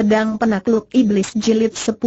Pedang Penakluk Iblis Jilid 10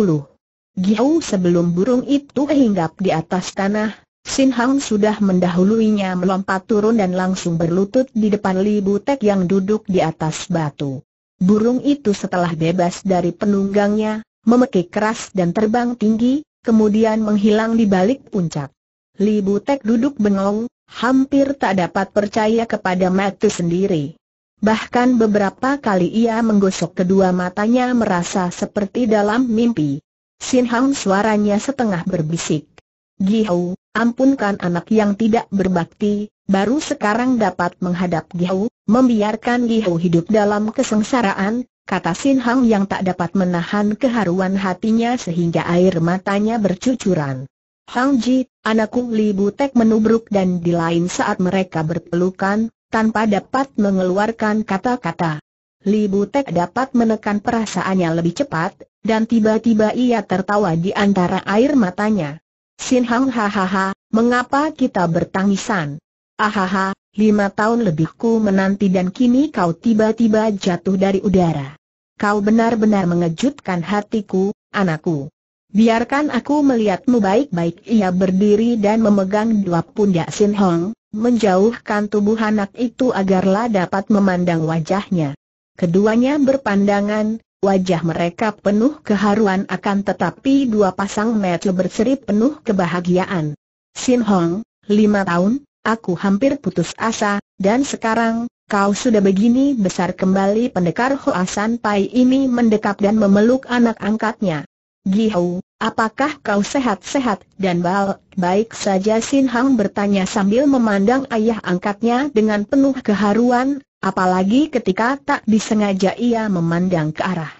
Giau sebelum burung itu hinggap di atas tanah, Sin Hang sudah mendahuluinya melompat turun dan langsung berlutut di depan Li Butek yang duduk di atas batu. Burung itu setelah bebas dari penunggangnya, memekik keras dan terbang tinggi, kemudian menghilang di balik puncak. Li Butek duduk bengong, hampir tak dapat percaya kepada mata sendiri. Bahkan beberapa kali ia menggosok kedua matanya merasa seperti dalam mimpi. Sin Hang suaranya setengah berbisik. Gihau, ampunkan anak yang tidak berbakti, baru sekarang dapat menghadap Gihau, membiarkan Gihau hidup dalam kesengsaraan, kata Sin Hang yang tak dapat menahan keharuan hatinya sehingga air matanya bercucuran. Hang Ji, anakku Li Butek menubruk dan di lain saat mereka berpelukan, tanpa dapat mengeluarkan kata-kata. Li Butek dapat menekan perasaannya lebih cepat, dan tiba-tiba ia tertawa di antara air matanya. Sin Hang hahaha, mengapa kita bertangisan? Ahaha, lima tahun lebihku menanti dan kini kau tiba-tiba jatuh dari udara. Kau benar-benar mengejutkan hatiku, anakku. Biarkan aku melihatmu baik-baik Ia berdiri dan memegang dua pundak Sin Hong, menjauhkan tubuh anak itu agarlah dapat memandang wajahnya. Keduanya berpandangan, wajah mereka penuh keharuan akan tetapi dua pasang mata berseri penuh kebahagiaan. Sin Hong, lima tahun, aku hampir putus asa, dan sekarang, kau sudah begini besar kembali pendekar Hoasan Pai ini mendekap dan memeluk anak angkatnya. Gihau, Apakah kau sehat-sehat dan baik-baik saja Sin Hang bertanya sambil memandang ayah angkatnya dengan penuh keharuan, apalagi ketika tak disengaja ia memandang ke arah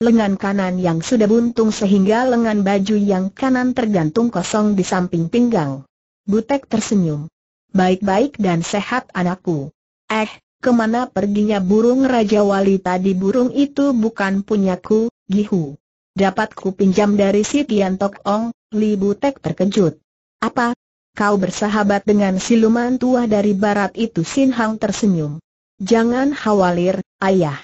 lengan kanan yang sudah buntung sehingga lengan baju yang kanan tergantung kosong di samping pinggang. Butek tersenyum. Baik-baik dan sehat anakku. Eh, kemana perginya burung Raja Wali tadi burung itu bukan punyaku, Gihu. Dapat ku pinjam dari si Tian Tok Ong, Li Butek terkejut. Apa? Kau bersahabat dengan siluman tua dari barat itu Sin Hang tersenyum. Jangan khawatir, ayah.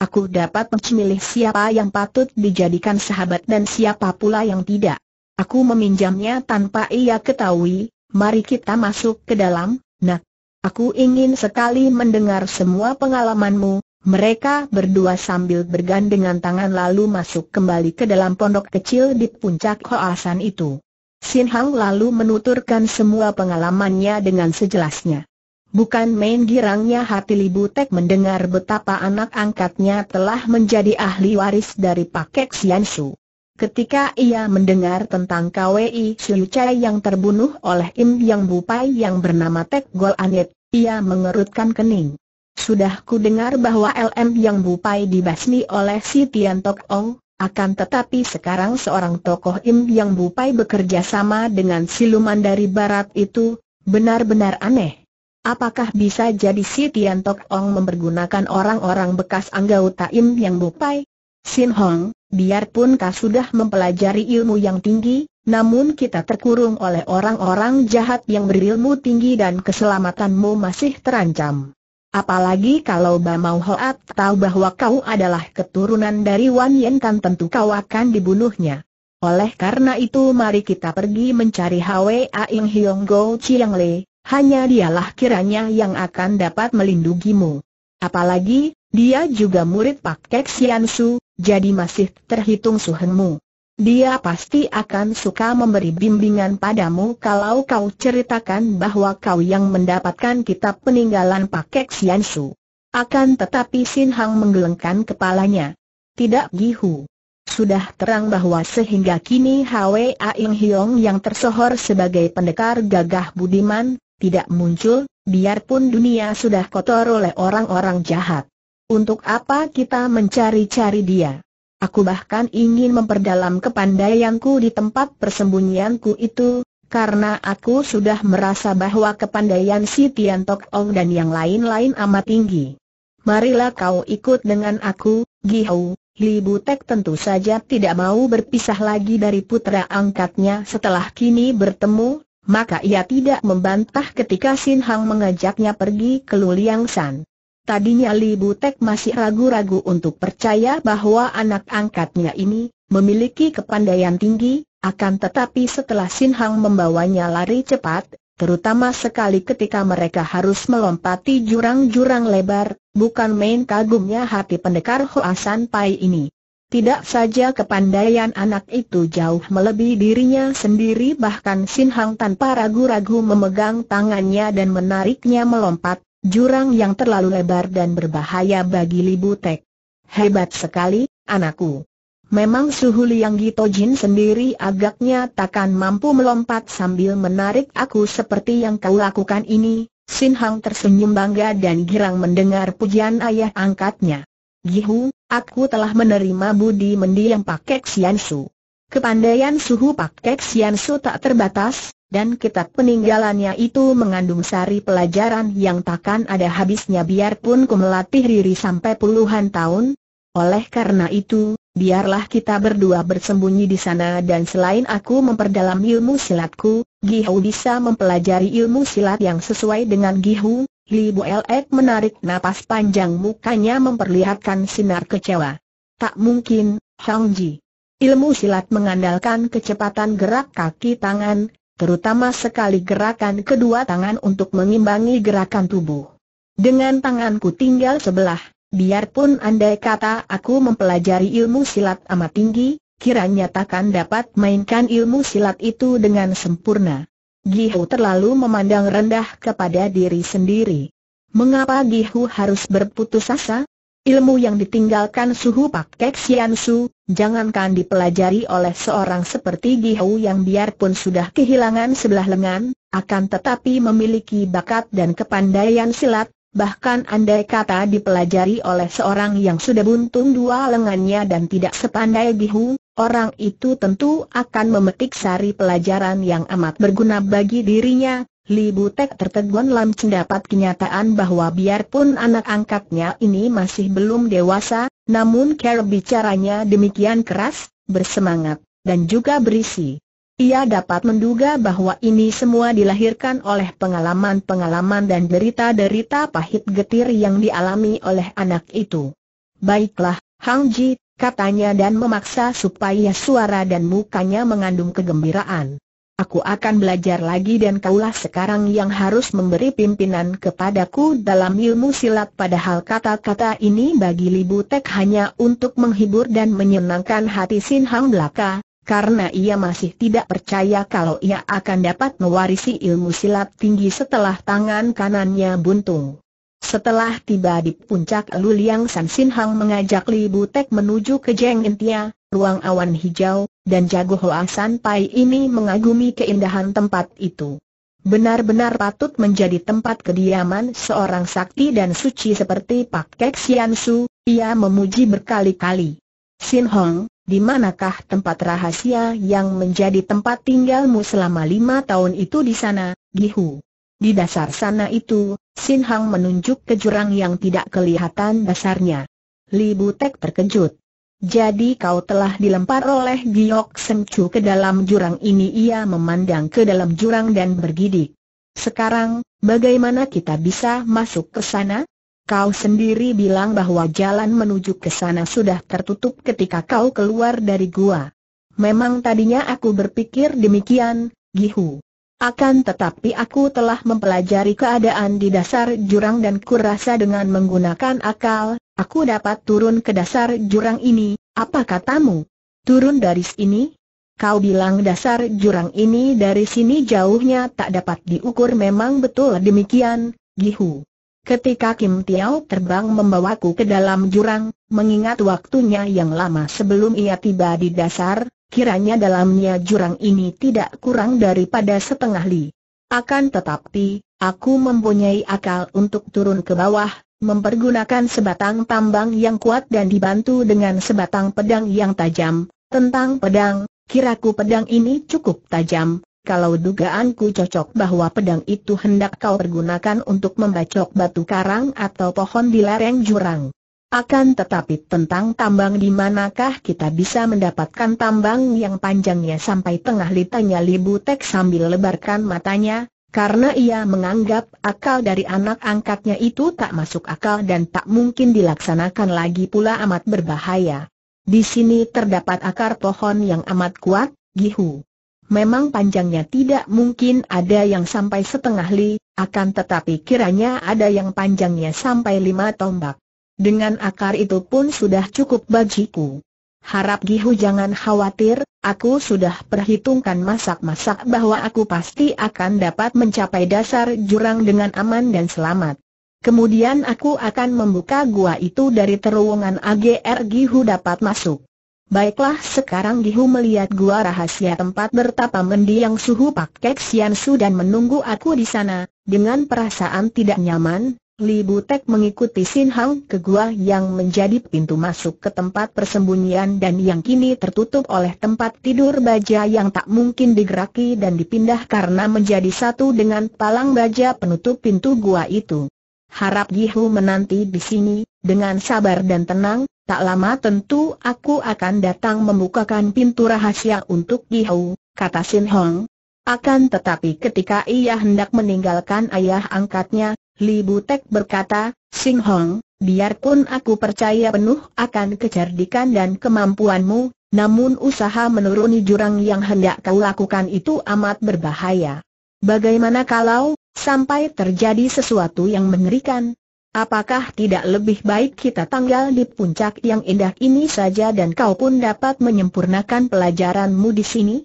Aku dapat memilih siapa yang patut dijadikan sahabat dan siapa pula yang tidak. Aku meminjamnya tanpa ia ketahui, mari kita masuk ke dalam, nak. Aku ingin sekali mendengar semua pengalamanmu, mereka berdua sambil bergandengan tangan lalu masuk kembali ke dalam pondok kecil di puncak Hoasan itu. Sin Hang lalu menuturkan semua pengalamannya dengan sejelasnya. Bukan main girangnya hati Libu Tek mendengar betapa anak angkatnya telah menjadi ahli waris dari Pakek Sian Su. Ketika ia mendengar tentang KWI Siu Chai yang terbunuh oleh Im Yang Bupai yang bernama Tek Gol Anit, ia mengerutkan kening. Sudah ku dengar bahwa LM yang bupai dibasmi oleh si Tian Tok Ong, akan tetapi sekarang seorang tokoh Im yang bupai bekerja sama dengan siluman dari barat itu, benar-benar aneh. Apakah bisa jadi si Tian Tok Ong mempergunakan orang-orang bekas anggota Im yang bupai? Sin Hong, biarpun kau sudah mempelajari ilmu yang tinggi, namun kita terkurung oleh orang-orang jahat yang berilmu tinggi dan keselamatanmu masih terancam. Apalagi kalau Bamau Hoat tahu bahwa kau adalah keturunan dari Wan Yen Kan tentu kau akan dibunuhnya. Oleh karena itu mari kita pergi mencari Hwa Aing Hiong Go Chiang Le, hanya dialah kiranya yang akan dapat melindungimu. Apalagi, dia juga murid Pak Kek Sian Su, jadi masih terhitung suhengmu. Dia pasti akan suka memberi bimbingan padamu kalau kau ceritakan bahwa kau yang mendapatkan kitab peninggalan Pakek Siansu. Akan tetapi Sin Hang menggelengkan kepalanya. Tidak Gihu. Sudah terang bahwa sehingga kini Hwa Aing Hiong yang tersohor sebagai pendekar gagah budiman, tidak muncul, biarpun dunia sudah kotor oleh orang-orang jahat. Untuk apa kita mencari-cari dia? Aku bahkan ingin memperdalam kepandaianku di tempat persembunyianku itu, karena aku sudah merasa bahwa kepandaian si Tian Tok Ong dan yang lain-lain amat tinggi. Marilah kau ikut dengan aku, Gihau. Li Butek tentu saja tidak mau berpisah lagi dari putra angkatnya setelah kini bertemu maka ia tidak membantah ketika Sin Hang mengajaknya pergi ke Luliang San. Tadinya Li Butek masih ragu-ragu untuk percaya bahwa anak angkatnya ini memiliki kepandaian tinggi, akan tetapi setelah Sin Hang membawanya lari cepat, terutama sekali ketika mereka harus melompati jurang-jurang lebar, bukan main kagumnya hati pendekar Hoasan Pai ini. Tidak saja kepandaian anak itu jauh melebihi dirinya sendiri bahkan Sin Hang tanpa ragu-ragu memegang tangannya dan menariknya melompat, Jurang yang terlalu lebar dan berbahaya bagi Libutek. Hebat sekali, anakku. Memang suhu Liang Gitojin sendiri agaknya takkan mampu melompat sambil menarik aku seperti yang kau lakukan ini. Sin Hang tersenyum bangga dan girang mendengar pujian ayah angkatnya. Gihu, aku telah menerima budi mendiang Pak Pakek Su. Kepandaian suhu Pak Pakek Su tak terbatas, dan kitab peninggalannya itu mengandung sari pelajaran yang takkan ada habisnya biarpun ku melatih diri sampai puluhan tahun. Oleh karena itu, biarlah kita berdua bersembunyi di sana dan selain aku memperdalam ilmu silatku, Gihou bisa mempelajari ilmu silat yang sesuai dengan Gihou. Li Buelek menarik napas panjang mukanya memperlihatkan sinar kecewa. Tak mungkin, Hang Ji. Ilmu silat mengandalkan kecepatan gerak kaki tangan, terutama sekali gerakan kedua tangan untuk mengimbangi gerakan tubuh. Dengan tanganku tinggal sebelah, biarpun andai kata aku mempelajari ilmu silat amat tinggi, kiranya takkan dapat mainkan ilmu silat itu dengan sempurna. Gihu terlalu memandang rendah kepada diri sendiri. Mengapa Gihu harus berputus asa? Ilmu yang ditinggalkan Suhu Pak Kek Sian Su, jangankan dipelajari oleh seorang seperti Gihau yang biarpun sudah kehilangan sebelah lengan, akan tetapi memiliki bakat dan kepandaian silat, bahkan andai kata dipelajari oleh seorang yang sudah buntung dua lengannya dan tidak sepandai Gihau, orang itu tentu akan memetik sari pelajaran yang amat berguna bagi dirinya, Li Butek tertegun langsung dapat kenyataan bahwa biarpun anak angkatnya ini masih belum dewasa, namun cara bicaranya demikian keras, bersemangat, dan juga berisi. Ia dapat menduga bahwa ini semua dilahirkan oleh pengalaman-pengalaman dan derita-derita pahit getir yang dialami oleh anak itu. Baiklah, Hang Ji, katanya dan memaksa supaya suara dan mukanya mengandung kegembiraan aku akan belajar lagi dan kaulah sekarang yang harus memberi pimpinan kepadaku dalam ilmu silat padahal kata-kata ini bagi Libu Tek hanya untuk menghibur dan menyenangkan hati Sin Hang belaka, karena ia masih tidak percaya kalau ia akan dapat mewarisi ilmu silat tinggi setelah tangan kanannya buntung. Setelah tiba di puncak Luliang San Sin Hang mengajak Li Butek menuju ke Jeng Intia, ruang awan hijau, dan jago Hoang San Pai ini mengagumi keindahan tempat itu. Benar-benar patut menjadi tempat kediaman seorang sakti dan suci seperti Pak Kek Sian Su, ia memuji berkali-kali. Sin Hong, di manakah tempat rahasia yang menjadi tempat tinggalmu selama lima tahun itu di sana, Gihu? Di dasar sana itu, Sin Hong menunjuk ke jurang yang tidak kelihatan dasarnya. Li Butek terkejut. Jadi kau telah dilempar oleh Giok Sengcu ke dalam jurang ini Ia memandang ke dalam jurang dan bergidik Sekarang, bagaimana kita bisa masuk ke sana? Kau sendiri bilang bahwa jalan menuju ke sana sudah tertutup ketika kau keluar dari gua Memang tadinya aku berpikir demikian, Gihu akan tetapi aku telah mempelajari keadaan di dasar jurang dan kurasa dengan menggunakan akal, Aku dapat turun ke dasar jurang ini, apa katamu? Turun dari sini? Kau bilang dasar jurang ini dari sini jauhnya tak dapat diukur memang betul demikian, Gihu. Ketika Kim Tiao terbang membawaku ke dalam jurang, mengingat waktunya yang lama sebelum ia tiba di dasar, kiranya dalamnya jurang ini tidak kurang daripada setengah li. Akan tetapi, aku mempunyai akal untuk turun ke bawah, mempergunakan sebatang tambang yang kuat dan dibantu dengan sebatang pedang yang tajam. Tentang pedang, kiraku pedang ini cukup tajam. Kalau dugaanku cocok bahwa pedang itu hendak kau pergunakan untuk membacok batu karang atau pohon di lereng jurang. Akan tetapi tentang tambang di manakah kita bisa mendapatkan tambang yang panjangnya sampai tengah litanya Libu Tek sambil lebarkan matanya, karena ia menganggap akal dari anak angkatnya itu tak masuk akal dan tak mungkin dilaksanakan lagi pula amat berbahaya. Di sini terdapat akar pohon yang amat kuat, Gihu. Memang panjangnya tidak mungkin ada yang sampai setengah li, akan tetapi kiranya ada yang panjangnya sampai lima tombak. Dengan akar itu pun sudah cukup bagiku. Harap Gihu jangan khawatir, aku sudah perhitungkan masak-masak bahwa aku pasti akan dapat mencapai dasar jurang dengan aman dan selamat. Kemudian aku akan membuka gua itu dari terowongan AGR Gihu dapat masuk. Baiklah sekarang Gihu melihat gua rahasia tempat bertapa mendiang suhu Pak Kek su dan menunggu aku di sana, dengan perasaan tidak nyaman, Li Butek mengikuti Sin Hang ke gua yang menjadi pintu masuk ke tempat persembunyian dan yang kini tertutup oleh tempat tidur baja yang tak mungkin digeraki dan dipindah karena menjadi satu dengan palang baja penutup pintu gua itu. Harap Yihu menanti di sini, dengan sabar dan tenang, tak lama tentu aku akan datang membukakan pintu rahasia untuk Yihu, kata Sin Hong. Akan tetapi ketika ia hendak meninggalkan ayah angkatnya, Li Butek berkata, Sing Hong, biarpun aku percaya penuh akan kecerdikan dan kemampuanmu, namun usaha menuruni jurang yang hendak kau lakukan itu amat berbahaya. Bagaimana kalau, sampai terjadi sesuatu yang mengerikan? Apakah tidak lebih baik kita tanggal di puncak yang indah ini saja dan kau pun dapat menyempurnakan pelajaranmu di sini?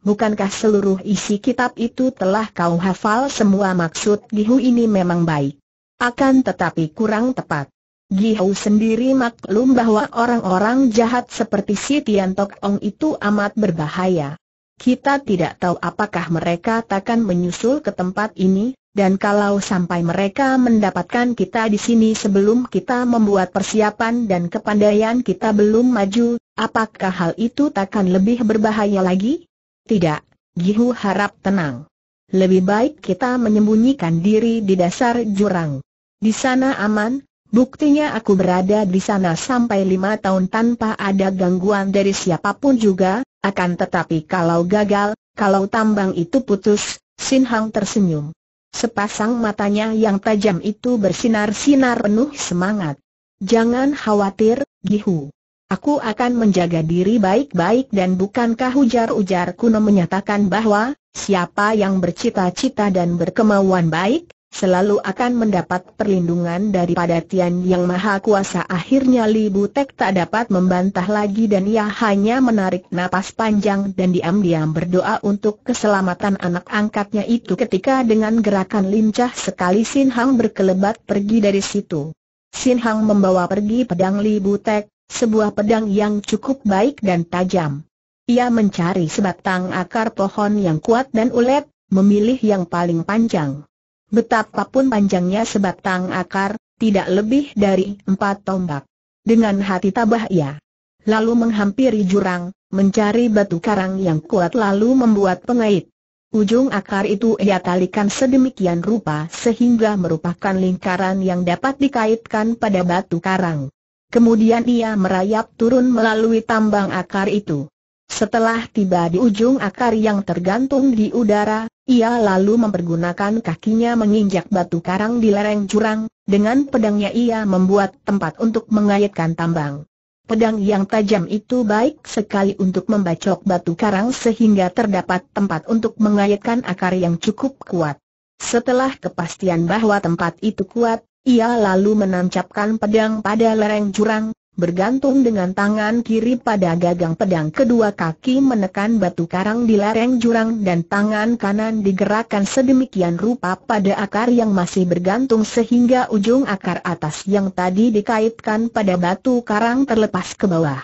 Bukankah seluruh isi kitab itu telah kau hafal semua maksud Gihu ini memang baik? Akan tetapi kurang tepat. Gihu sendiri maklum bahwa orang-orang jahat seperti si Tian Tok Ong itu amat berbahaya. Kita tidak tahu apakah mereka takkan menyusul ke tempat ini, dan kalau sampai mereka mendapatkan kita di sini sebelum kita membuat persiapan dan kepandaian kita belum maju, apakah hal itu takkan lebih berbahaya lagi? Tidak, Gihu harap tenang. Lebih baik kita menyembunyikan diri di dasar jurang. Di sana aman, buktinya aku berada di sana sampai lima tahun tanpa ada gangguan dari siapapun juga, akan tetapi kalau gagal, kalau tambang itu putus, Sin Hang tersenyum. Sepasang matanya yang tajam itu bersinar-sinar penuh semangat. Jangan khawatir, Gihu. Aku akan menjaga diri baik-baik dan bukankah ujar-ujar kuno menyatakan bahwa, siapa yang bercita-cita dan berkemauan baik, selalu akan mendapat perlindungan daripada Tian Yang Maha Kuasa akhirnya Li Butek tak dapat membantah lagi dan ia hanya menarik napas panjang dan diam-diam berdoa untuk keselamatan anak angkatnya itu ketika dengan gerakan lincah sekali Sin Hang berkelebat pergi dari situ. Sin Hang membawa pergi pedang Li Butek, sebuah pedang yang cukup baik dan tajam. Ia mencari sebatang akar pohon yang kuat dan ulet, memilih yang paling panjang. Betapapun panjangnya sebatang akar, tidak lebih dari empat tombak. Dengan hati tabah ia lalu menghampiri jurang, mencari batu karang yang kuat lalu membuat pengait. Ujung akar itu ia talikan sedemikian rupa sehingga merupakan lingkaran yang dapat dikaitkan pada batu karang. Kemudian ia merayap turun melalui tambang akar itu. Setelah tiba di ujung akar yang tergantung di udara, ia lalu mempergunakan kakinya menginjak batu karang di lereng jurang, dengan pedangnya ia membuat tempat untuk mengayatkan tambang. Pedang yang tajam itu baik sekali untuk membacok batu karang sehingga terdapat tempat untuk mengayatkan akar yang cukup kuat. Setelah kepastian bahwa tempat itu kuat, ia lalu menancapkan pedang pada lereng jurang, bergantung dengan tangan kiri pada gagang pedang kedua kaki menekan batu karang di lereng jurang dan tangan kanan digerakkan sedemikian rupa pada akar yang masih bergantung sehingga ujung akar atas yang tadi dikaitkan pada batu karang terlepas ke bawah.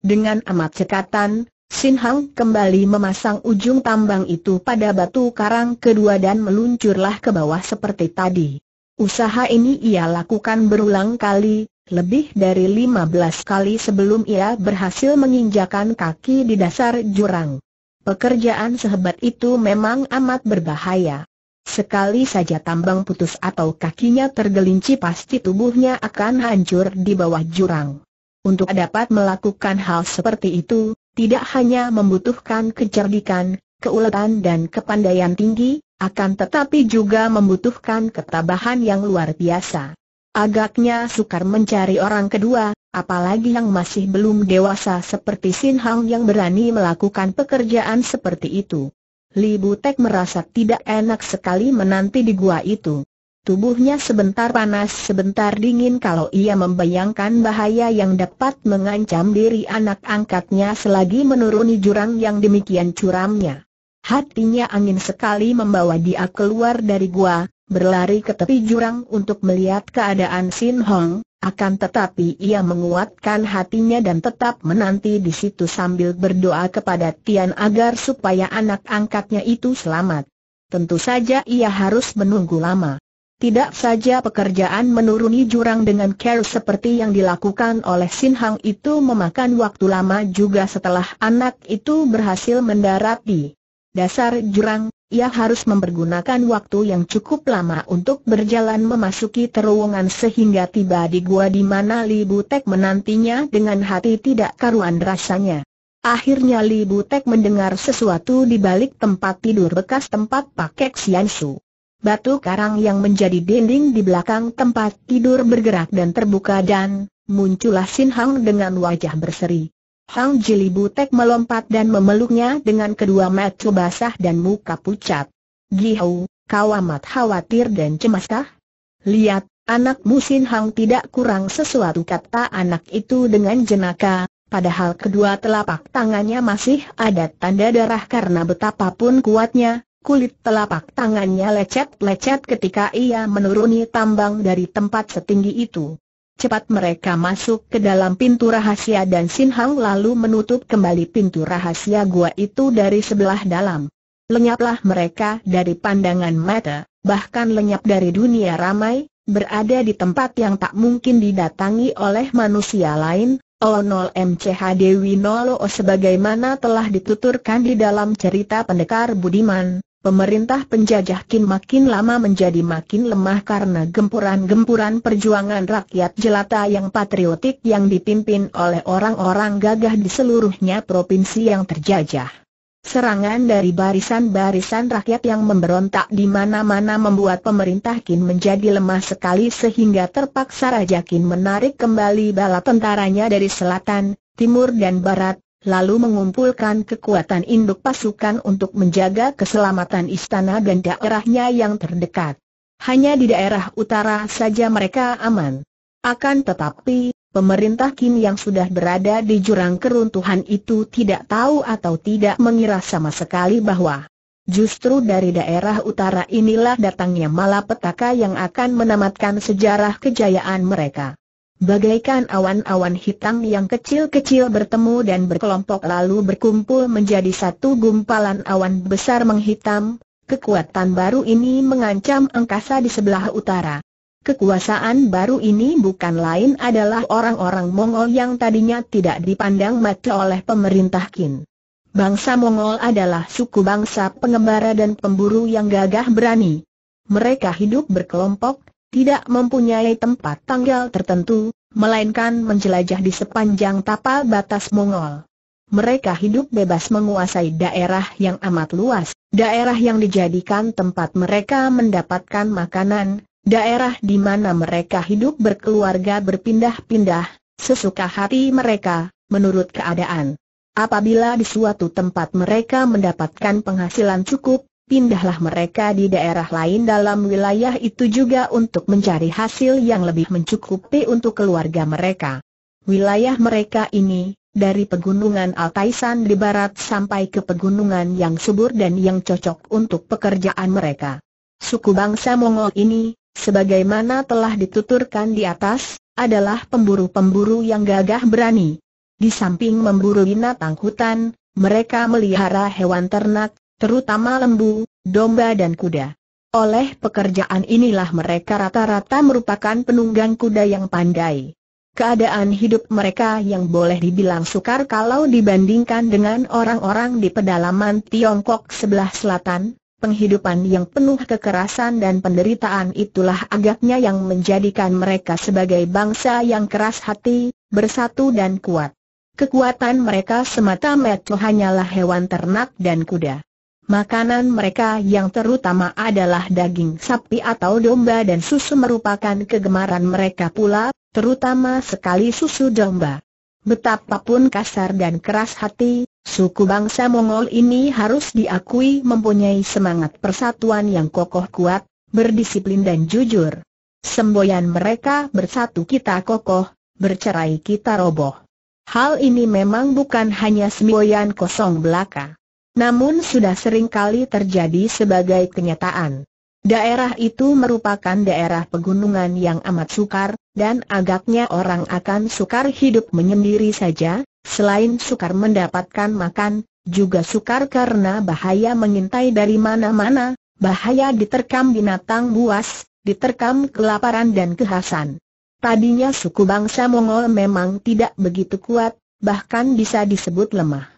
Dengan amat cekatan, Sin Hang kembali memasang ujung tambang itu pada batu karang kedua dan meluncurlah ke bawah seperti tadi. Usaha ini ia lakukan berulang kali, lebih dari 15 kali sebelum ia berhasil menginjakan kaki di dasar jurang. Pekerjaan sehebat itu memang amat berbahaya. Sekali saja tambang putus atau kakinya tergelinci pasti tubuhnya akan hancur di bawah jurang. Untuk dapat melakukan hal seperti itu, tidak hanya membutuhkan kecerdikan, keuletan dan kepandaian tinggi, akan tetapi juga membutuhkan ketabahan yang luar biasa. Agaknya sukar mencari orang kedua, apalagi yang masih belum dewasa seperti Sin Hang yang berani melakukan pekerjaan seperti itu. Li Butek merasa tidak enak sekali menanti di gua itu. Tubuhnya sebentar panas sebentar dingin kalau ia membayangkan bahaya yang dapat mengancam diri anak angkatnya selagi menuruni jurang yang demikian curamnya. Hatinya angin sekali membawa dia keluar dari gua, berlari ke tepi jurang untuk melihat keadaan Sin Hong, akan tetapi ia menguatkan hatinya dan tetap menanti di situ sambil berdoa kepada Tian agar supaya anak angkatnya itu selamat. Tentu saja ia harus menunggu lama. Tidak saja pekerjaan menuruni jurang dengan care seperti yang dilakukan oleh Sin Hong itu memakan waktu lama juga setelah anak itu berhasil mendarat di Dasar jurang, ia harus mempergunakan waktu yang cukup lama untuk berjalan memasuki terowongan sehingga tiba di gua di mana Li Butek menantinya dengan hati tidak karuan rasanya. Akhirnya Li Butek mendengar sesuatu di balik tempat tidur bekas tempat Pakek Siansu. Batu karang yang menjadi dinding di belakang tempat tidur bergerak dan terbuka dan muncullah Sin Hang dengan wajah berseri. Hang Jili Butek melompat dan memeluknya dengan kedua mata basah dan muka pucat. Gihau, kau amat khawatir dan cemaskah? Lihat, Anak Musin Hang tidak kurang sesuatu kata anak itu dengan jenaka, padahal kedua telapak tangannya masih ada tanda darah karena betapapun kuatnya, kulit telapak tangannya lecet-lecet ketika ia menuruni tambang dari tempat setinggi itu. Cepat mereka masuk ke dalam pintu rahasia dan Sin Hang lalu menutup kembali pintu rahasia gua itu dari sebelah dalam. Lenyaplah mereka dari pandangan mata, bahkan lenyap dari dunia ramai, berada di tempat yang tak mungkin didatangi oleh manusia lain. O0 MCH Dewi Nolo sebagaimana telah dituturkan di dalam cerita pendekar Budiman, Pemerintah penjajah Qin makin lama menjadi makin lemah karena gempuran-gempuran perjuangan rakyat jelata yang patriotik yang dipimpin oleh orang-orang gagah di seluruhnya provinsi yang terjajah. Serangan dari barisan-barisan rakyat yang memberontak di mana-mana membuat pemerintah Kin menjadi lemah sekali sehingga terpaksa Raja Kin menarik kembali bala tentaranya dari selatan, timur dan barat, lalu mengumpulkan kekuatan induk pasukan untuk menjaga keselamatan istana dan daerahnya yang terdekat. Hanya di daerah utara saja mereka aman. Akan tetapi, pemerintah Kim yang sudah berada di jurang keruntuhan itu tidak tahu atau tidak mengira sama sekali bahwa Justru dari daerah utara inilah datangnya malapetaka yang akan menamatkan sejarah kejayaan mereka bagaikan awan-awan hitam yang kecil-kecil bertemu dan berkelompok lalu berkumpul menjadi satu gumpalan awan besar menghitam, kekuatan baru ini mengancam angkasa di sebelah utara. Kekuasaan baru ini bukan lain adalah orang-orang Mongol yang tadinya tidak dipandang mata oleh pemerintah Qin. Bangsa Mongol adalah suku bangsa pengembara dan pemburu yang gagah berani. Mereka hidup berkelompok, tidak mempunyai tempat tanggal tertentu, melainkan menjelajah di sepanjang tapal batas Mongol. Mereka hidup bebas menguasai daerah yang amat luas, daerah yang dijadikan tempat mereka mendapatkan makanan, daerah di mana mereka hidup berkeluarga berpindah-pindah, sesuka hati mereka, menurut keadaan. Apabila di suatu tempat mereka mendapatkan penghasilan cukup, pindahlah mereka di daerah lain dalam wilayah itu juga untuk mencari hasil yang lebih mencukupi untuk keluarga mereka. Wilayah mereka ini, dari pegunungan Altaisan di barat sampai ke pegunungan yang subur dan yang cocok untuk pekerjaan mereka. Suku bangsa Mongol ini, sebagaimana telah dituturkan di atas, adalah pemburu-pemburu yang gagah berani. Di samping memburu binatang hutan, mereka melihara hewan ternak, terutama lembu, domba dan kuda. Oleh pekerjaan inilah mereka rata-rata merupakan penunggang kuda yang pandai. Keadaan hidup mereka yang boleh dibilang sukar kalau dibandingkan dengan orang-orang di pedalaman Tiongkok sebelah selatan, penghidupan yang penuh kekerasan dan penderitaan itulah agaknya yang menjadikan mereka sebagai bangsa yang keras hati, bersatu dan kuat. Kekuatan mereka semata-mata hanyalah hewan ternak dan kuda. Makanan mereka yang terutama adalah daging sapi atau domba dan susu merupakan kegemaran mereka pula, terutama sekali susu domba. Betapapun kasar dan keras hati, suku bangsa Mongol ini harus diakui mempunyai semangat persatuan yang kokoh kuat, berdisiplin dan jujur. Semboyan mereka bersatu kita kokoh, bercerai kita roboh. Hal ini memang bukan hanya semboyan kosong belaka. Namun sudah sering kali terjadi sebagai kenyataan. Daerah itu merupakan daerah pegunungan yang amat sukar, dan agaknya orang akan sukar hidup menyendiri saja, selain sukar mendapatkan makan, juga sukar karena bahaya mengintai dari mana-mana, bahaya diterkam binatang buas, diterkam kelaparan dan kehausan. Tadinya suku bangsa Mongol memang tidak begitu kuat, bahkan bisa disebut lemah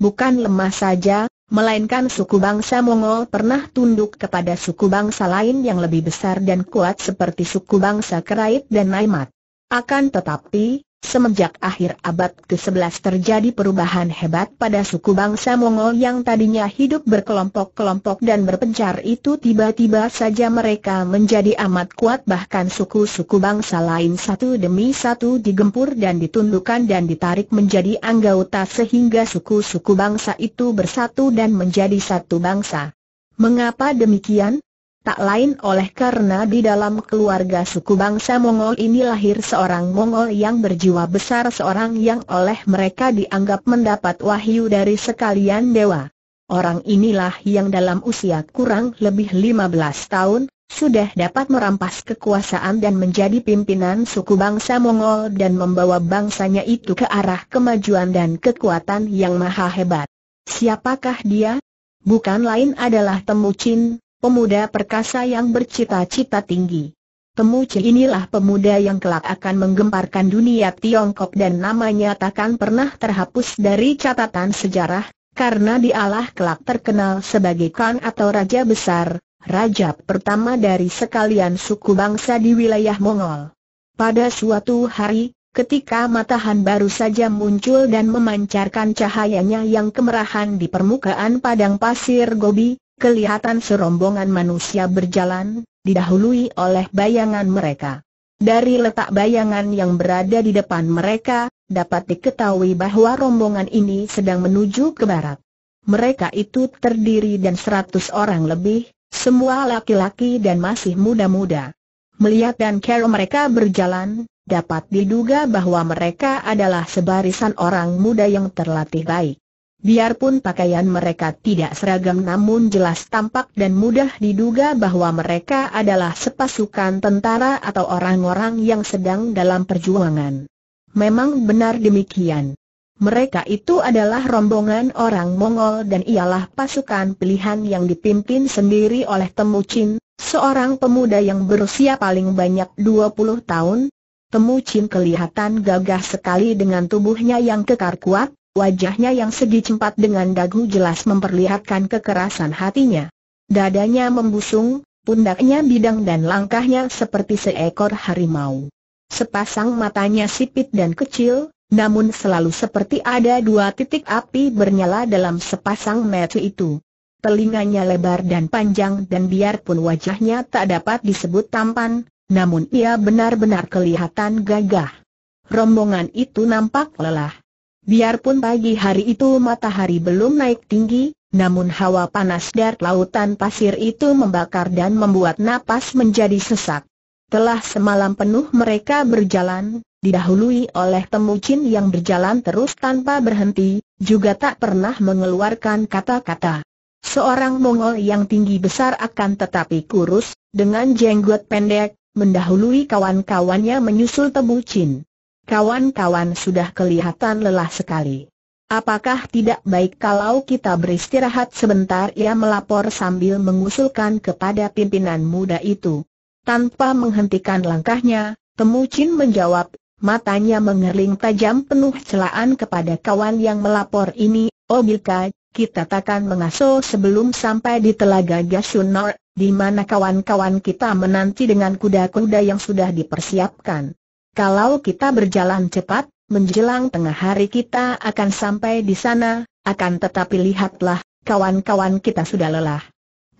bukan lemah saja, melainkan suku bangsa Mongol pernah tunduk kepada suku bangsa lain yang lebih besar dan kuat seperti suku bangsa Kerait dan Naimat. Akan tetapi, Semenjak akhir abad ke-11 terjadi perubahan hebat pada suku bangsa Mongol yang tadinya hidup berkelompok-kelompok dan berpencar itu tiba-tiba saja mereka menjadi amat kuat bahkan suku-suku bangsa lain satu demi satu digempur dan ditundukkan dan ditarik menjadi anggota sehingga suku-suku bangsa itu bersatu dan menjadi satu bangsa. Mengapa demikian? Tak lain oleh karena di dalam keluarga suku bangsa Mongol ini lahir seorang Mongol yang berjiwa besar seorang yang oleh mereka dianggap mendapat wahyu dari sekalian dewa. Orang inilah yang dalam usia kurang lebih 15 tahun, sudah dapat merampas kekuasaan dan menjadi pimpinan suku bangsa Mongol dan membawa bangsanya itu ke arah kemajuan dan kekuatan yang maha hebat. Siapakah dia? Bukan lain adalah Temucin, pemuda perkasa yang bercita-cita tinggi. Temu Pemuci inilah pemuda yang kelak akan menggemparkan dunia Tiongkok dan namanya takkan pernah terhapus dari catatan sejarah, karena dialah kelak terkenal sebagai Khan atau Raja Besar, Raja pertama dari sekalian suku bangsa di wilayah Mongol. Pada suatu hari, ketika matahan baru saja muncul dan memancarkan cahayanya yang kemerahan di permukaan padang pasir Gobi, kelihatan serombongan manusia berjalan, didahului oleh bayangan mereka. Dari letak bayangan yang berada di depan mereka, dapat diketahui bahwa rombongan ini sedang menuju ke barat. Mereka itu terdiri dan seratus orang lebih, semua laki-laki dan masih muda-muda. Melihat dan kero mereka berjalan, dapat diduga bahwa mereka adalah sebarisan orang muda yang terlatih baik. Biarpun pakaian mereka tidak seragam namun jelas tampak dan mudah diduga bahwa mereka adalah sepasukan tentara atau orang-orang yang sedang dalam perjuangan. Memang benar demikian. Mereka itu adalah rombongan orang Mongol dan ialah pasukan pilihan yang dipimpin sendiri oleh Temucin, seorang pemuda yang berusia paling banyak 20 tahun. Temucin kelihatan gagah sekali dengan tubuhnya yang kekar kuat, Wajahnya yang sedih cepat dengan dagu jelas memperlihatkan kekerasan hatinya. Dadanya membusung, pundaknya bidang dan langkahnya seperti seekor harimau. Sepasang matanya sipit dan kecil, namun selalu seperti ada dua titik api bernyala dalam sepasang mata itu. Telinganya lebar dan panjang dan biarpun wajahnya tak dapat disebut tampan, namun ia benar-benar kelihatan gagah. Rombongan itu nampak lelah. Biarpun pagi hari itu matahari belum naik tinggi, namun hawa panas dari lautan pasir itu membakar dan membuat napas menjadi sesak. Telah semalam penuh mereka berjalan, didahului oleh Temujin yang berjalan terus tanpa berhenti, juga tak pernah mengeluarkan kata-kata. Seorang Mongol yang tinggi besar akan tetapi kurus, dengan jenggot pendek, mendahului kawan-kawannya menyusul Temujin. Kawan-kawan sudah kelihatan lelah sekali. Apakah tidak baik kalau kita beristirahat sebentar ia melapor sambil mengusulkan kepada pimpinan muda itu. Tanpa menghentikan langkahnya, Temucin menjawab, matanya mengerling tajam penuh celaan kepada kawan yang melapor ini, Oh bilka, kita takkan mengaso sebelum sampai di Telaga Gasunor, di mana kawan-kawan kita menanti dengan kuda-kuda yang sudah dipersiapkan. Kalau kita berjalan cepat, menjelang tengah hari kita akan sampai di sana, akan tetapi lihatlah, kawan-kawan kita sudah lelah.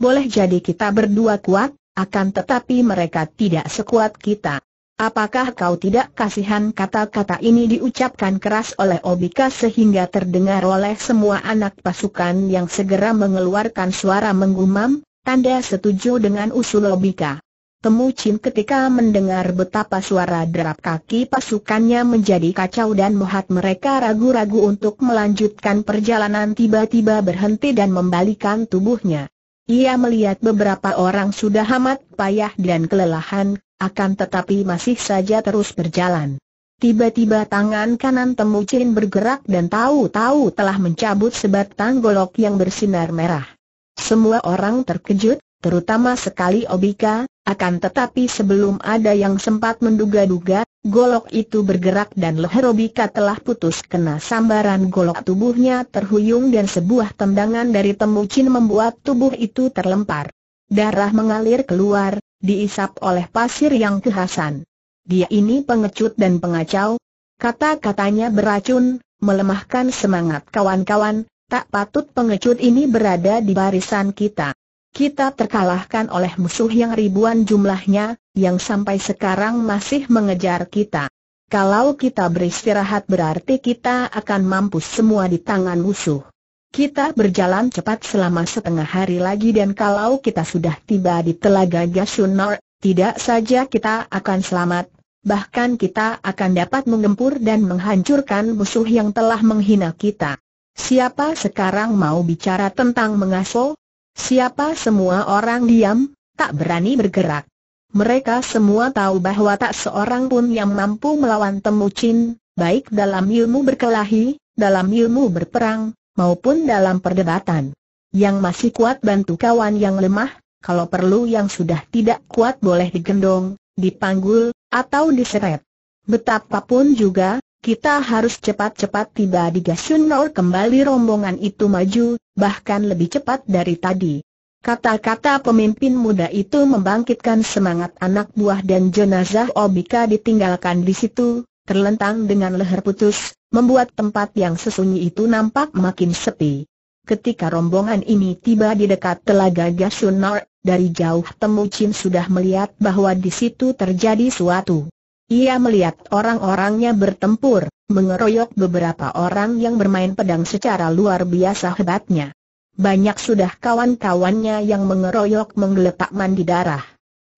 Boleh jadi kita berdua kuat, akan tetapi mereka tidak sekuat kita. Apakah kau tidak kasihan kata-kata ini diucapkan keras oleh Obika sehingga terdengar oleh semua anak pasukan yang segera mengeluarkan suara menggumam, tanda setuju dengan usul Obika. Temu Chin ketika mendengar betapa suara derap kaki pasukannya menjadi kacau dan mohat mereka ragu-ragu untuk melanjutkan perjalanan tiba-tiba berhenti dan membalikan tubuhnya. Ia melihat beberapa orang sudah hamat, payah dan kelelahan, akan tetapi masih saja terus berjalan. Tiba-tiba tangan kanan Temu Chin bergerak dan tahu-tahu telah mencabut sebatang golok yang bersinar merah. Semua orang terkejut, terutama sekali Obika, akan tetapi sebelum ada yang sempat menduga-duga, golok itu bergerak dan leher Robika telah putus kena sambaran golok tubuhnya terhuyung dan sebuah tendangan dari temucin membuat tubuh itu terlempar. Darah mengalir keluar, diisap oleh pasir yang kehasan. Dia ini pengecut dan pengacau, kata-katanya beracun, melemahkan semangat kawan-kawan, tak patut pengecut ini berada di barisan kita. Kita terkalahkan oleh musuh yang ribuan jumlahnya, yang sampai sekarang masih mengejar kita. Kalau kita beristirahat berarti kita akan mampu semua di tangan musuh. Kita berjalan cepat selama setengah hari lagi dan kalau kita sudah tiba di Telaga Gasunor, tidak saja kita akan selamat, bahkan kita akan dapat mengempur dan menghancurkan musuh yang telah menghina kita. Siapa sekarang mau bicara tentang mengasuh? Siapa semua orang diam, tak berani bergerak. Mereka semua tahu bahwa tak seorang pun yang mampu melawan Temu Chin, baik dalam ilmu berkelahi, dalam ilmu berperang, maupun dalam perdebatan. Yang masih kuat bantu kawan yang lemah, kalau perlu yang sudah tidak kuat boleh digendong, dipanggul, atau diseret. Betapapun juga, kita harus cepat-cepat tiba di Gasunor kembali rombongan itu maju, bahkan lebih cepat dari tadi. Kata-kata pemimpin muda itu membangkitkan semangat anak buah dan jenazah Obika ditinggalkan di situ, terlentang dengan leher putus, membuat tempat yang sesunyi itu nampak makin sepi. Ketika rombongan ini tiba di dekat telaga Gasunor, dari jauh Temu Chin sudah melihat bahwa di situ terjadi suatu ia melihat orang-orangnya bertempur, mengeroyok beberapa orang yang bermain pedang secara luar biasa hebatnya. Banyak sudah kawan-kawannya yang mengeroyok menggeletak mandi darah.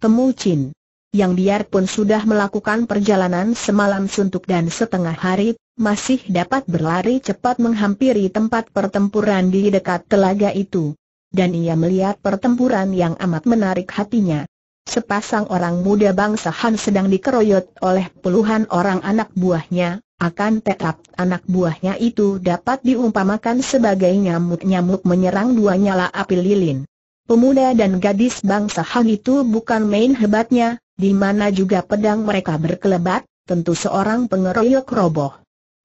Temu Chin, yang biarpun sudah melakukan perjalanan semalam suntuk dan setengah hari, masih dapat berlari cepat menghampiri tempat pertempuran di dekat telaga itu. Dan ia melihat pertempuran yang amat menarik hatinya. Sepasang orang muda bangsa Han sedang dikeroyot oleh puluhan orang anak buahnya, akan tetap anak buahnya itu dapat diumpamakan sebagai nyamuk-nyamuk menyerang dua nyala api lilin. Pemuda dan gadis bangsa Han itu bukan main hebatnya, di mana juga pedang mereka berkelebat, tentu seorang pengeroyok roboh.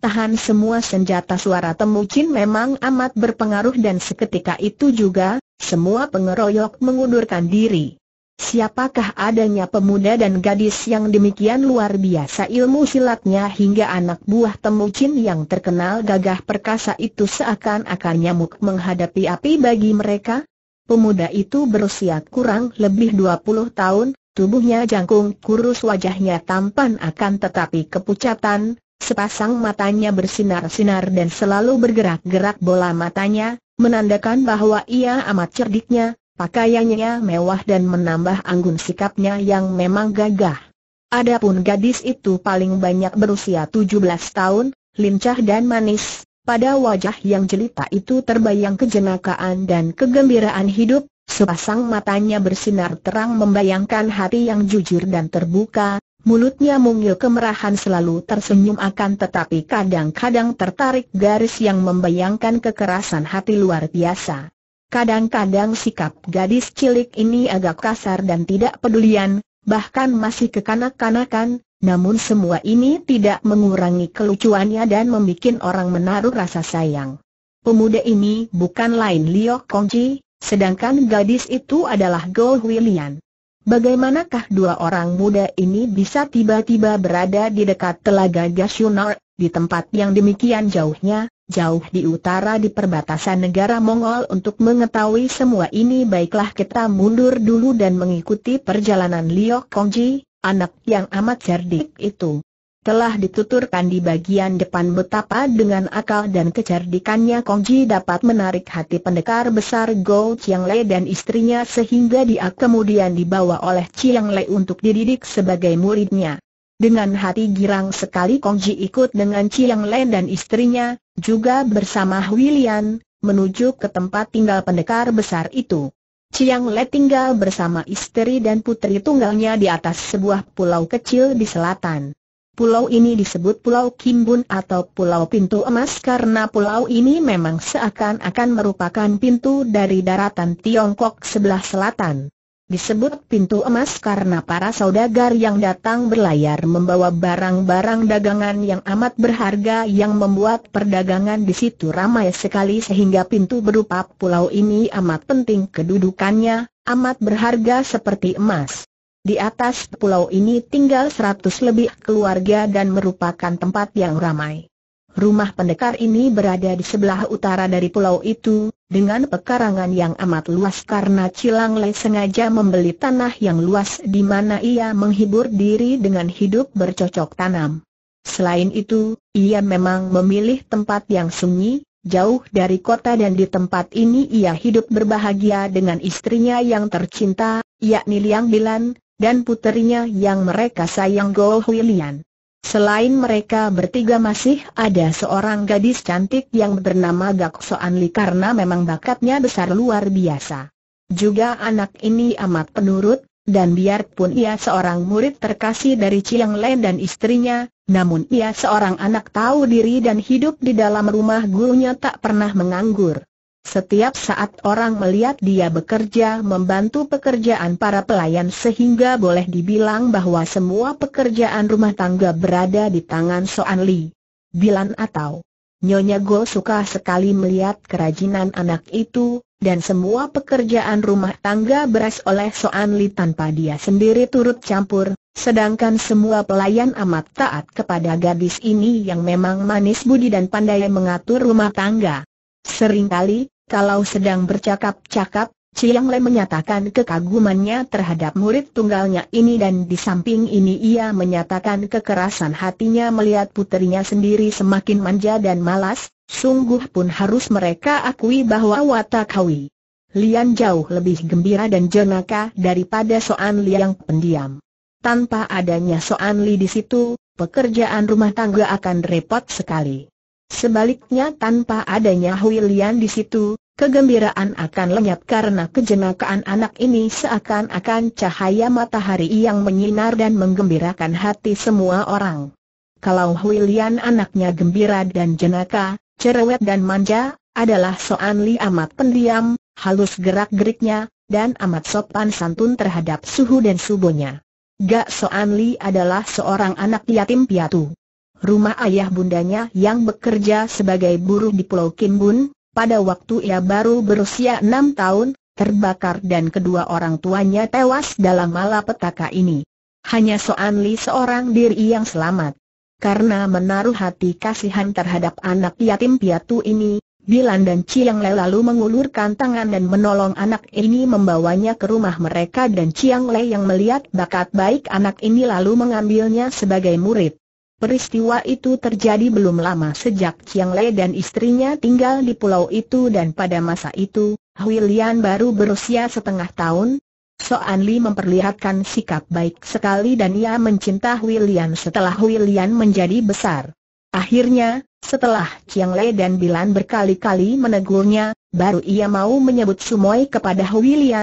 Tahan semua senjata suara temucin memang amat berpengaruh dan seketika itu juga, semua pengeroyok mengundurkan diri. Siapakah adanya pemuda dan gadis yang demikian luar biasa ilmu silatnya hingga anak buah temujin yang terkenal gagah perkasa itu seakan-akan nyamuk menghadapi api bagi mereka? Pemuda itu berusia kurang lebih 20 tahun, tubuhnya jangkung kurus wajahnya tampan akan tetapi kepucatan, sepasang matanya bersinar-sinar dan selalu bergerak-gerak bola matanya, menandakan bahwa ia amat cerdiknya, Pakaiannya mewah dan menambah anggun sikapnya yang memang gagah. Adapun gadis itu paling banyak berusia 17 tahun, lincah dan manis. Pada wajah yang jelita itu terbayang kejenakaan dan kegembiraan hidup, sepasang matanya bersinar terang membayangkan hati yang jujur dan terbuka, mulutnya mungil kemerahan selalu tersenyum akan tetapi kadang-kadang tertarik garis yang membayangkan kekerasan hati luar biasa. Kadang-kadang sikap gadis cilik ini agak kasar dan tidak pedulian, bahkan masih kekanak-kanakan, namun semua ini tidak mengurangi kelucuannya dan membuat orang menaruh rasa sayang. Pemuda ini bukan lain Liu Kongji, sedangkan gadis itu adalah Go Huilian. Bagaimanakah dua orang muda ini bisa tiba-tiba berada di dekat telaga Gashunar di tempat yang demikian jauhnya, jauh di utara di perbatasan negara Mongol untuk mengetahui semua ini baiklah kita mundur dulu dan mengikuti perjalanan Liok Kongji, anak yang amat cerdik itu. Telah dituturkan di bagian depan betapa dengan akal dan kecerdikannya Kongji dapat menarik hati pendekar besar Go Chiang Lei dan istrinya sehingga dia kemudian dibawa oleh Chiang Lei untuk dididik sebagai muridnya. Dengan hati girang sekali Kong Ji ikut dengan Chiang Len dan istrinya, juga bersama William, menuju ke tempat tinggal pendekar besar itu. Chiang Le tinggal bersama istri dan putri tunggalnya di atas sebuah pulau kecil di selatan. Pulau ini disebut Pulau Kimbun atau Pulau Pintu Emas karena pulau ini memang seakan-akan merupakan pintu dari daratan Tiongkok sebelah selatan. Disebut pintu emas karena para saudagar yang datang berlayar membawa barang-barang dagangan yang amat berharga yang membuat perdagangan di situ ramai sekali sehingga pintu berupa pulau ini amat penting kedudukannya, amat berharga seperti emas. Di atas pulau ini tinggal seratus lebih keluarga dan merupakan tempat yang ramai. Rumah pendekar ini berada di sebelah utara dari pulau itu, dengan pekarangan yang amat luas karena Cilang Le sengaja membeli tanah yang luas di mana ia menghibur diri dengan hidup bercocok tanam. Selain itu, ia memang memilih tempat yang sunyi, jauh dari kota dan di tempat ini ia hidup berbahagia dengan istrinya yang tercinta, yakni Liang Bilan, dan puterinya yang mereka sayang gol Hui Lian. Selain mereka bertiga masih ada seorang gadis cantik yang bernama Gakso Anli karena memang bakatnya besar luar biasa. Juga anak ini amat penurut, dan biarpun ia seorang murid terkasih dari Chiang Len dan istrinya, namun ia seorang anak tahu diri dan hidup di dalam rumah gurunya tak pernah menganggur. Setiap saat orang melihat dia bekerja membantu pekerjaan para pelayan sehingga boleh dibilang bahwa semua pekerjaan rumah tangga berada di tangan Soan Li. Bilan atau Nyonya Go suka sekali melihat kerajinan anak itu, dan semua pekerjaan rumah tangga beres oleh Soan Li tanpa dia sendiri turut campur, sedangkan semua pelayan amat taat kepada gadis ini yang memang manis budi dan pandai mengatur rumah tangga. Seringkali, kalau sedang bercakap-cakap, Chiang Le menyatakan kekagumannya terhadap murid tunggalnya ini dan di samping ini ia menyatakan kekerasan hatinya melihat putrinya sendiri semakin manja dan malas, sungguh pun harus mereka akui bahwa watak Hawi Lian jauh lebih gembira dan jenaka daripada Soan Li yang pendiam. Tanpa adanya Soan Li di situ, pekerjaan rumah tangga akan repot sekali. Sebaliknya tanpa adanya Huilian di situ, kegembiraan akan lenyap karena kejenakaan anak ini seakan-akan cahaya matahari yang menyinar dan menggembirakan hati semua orang. Kalau Huilian anaknya gembira dan jenaka, cerewet dan manja, adalah Soan Li amat pendiam, halus gerak-geriknya, dan amat sopan santun terhadap suhu dan subuhnya. Gak Soan Li adalah seorang anak yatim piatu rumah ayah bundanya yang bekerja sebagai buruh di Pulau Kimbun, pada waktu ia baru berusia enam tahun, terbakar dan kedua orang tuanya tewas dalam malapetaka ini. Hanya Soan Li seorang diri yang selamat. Karena menaruh hati kasihan terhadap anak yatim piatu ini, Bilan dan Chiang Le lalu mengulurkan tangan dan menolong anak ini membawanya ke rumah mereka dan Chiang Le yang melihat bakat baik anak ini lalu mengambilnya sebagai murid. Peristiwa itu terjadi belum lama sejak Chiang Lei dan istrinya tinggal di pulau itu dan pada masa itu, Hui baru berusia setengah tahun. Soan Li memperlihatkan sikap baik sekali dan ia mencinta Hui setelah Hui menjadi besar. Akhirnya, setelah Chiang Lei dan Bilan berkali-kali menegurnya, baru ia mau menyebut Sumoy kepada Hui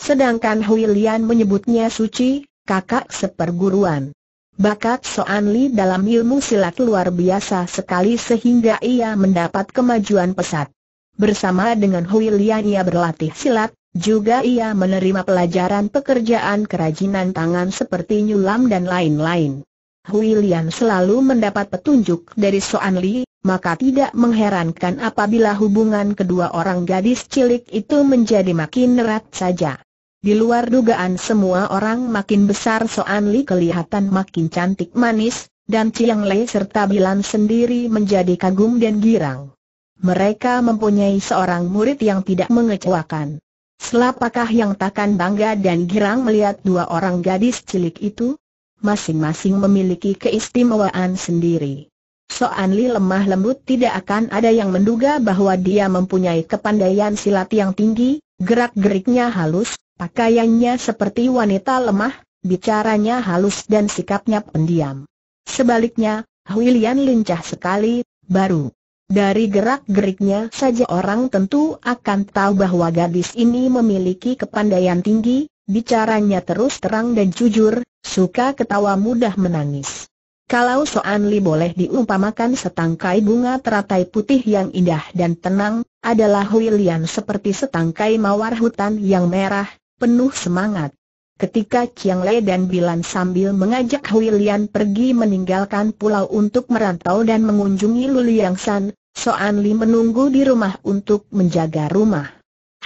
sedangkan Hui menyebutnya Suci, kakak seperguruan. Bakat Soan Li dalam ilmu silat luar biasa sekali sehingga ia mendapat kemajuan pesat. Bersama dengan Hui Lian ia berlatih silat, juga ia menerima pelajaran pekerjaan kerajinan tangan seperti nyulam dan lain-lain. Hui Lian selalu mendapat petunjuk dari Soan Li, maka tidak mengherankan apabila hubungan kedua orang gadis cilik itu menjadi makin erat saja. Di luar dugaan semua orang makin besar Soan Li kelihatan makin cantik manis, dan Chiang Lei serta Bilan sendiri menjadi kagum dan girang. Mereka mempunyai seorang murid yang tidak mengecewakan. Selapakah yang takkan bangga dan girang melihat dua orang gadis cilik itu? Masing-masing memiliki keistimewaan sendiri. Soan Li lemah lembut tidak akan ada yang menduga bahwa dia mempunyai kepandaian silat yang tinggi, gerak-geriknya halus, Pakaiannya seperti wanita lemah, bicaranya halus dan sikapnya pendiam. Sebaliknya, Huilian lincah sekali, baru. Dari gerak-geriknya saja orang tentu akan tahu bahwa gadis ini memiliki kepandaian tinggi, bicaranya terus terang dan jujur, suka ketawa mudah menangis. Kalau Soan Li boleh diumpamakan setangkai bunga teratai putih yang indah dan tenang, adalah Huilian seperti setangkai mawar hutan yang merah, penuh semangat. Ketika Chiang Lei dan Bilan sambil mengajak Huilian pergi meninggalkan pulau untuk merantau dan mengunjungi Luliang San, Soan Li menunggu di rumah untuk menjaga rumah.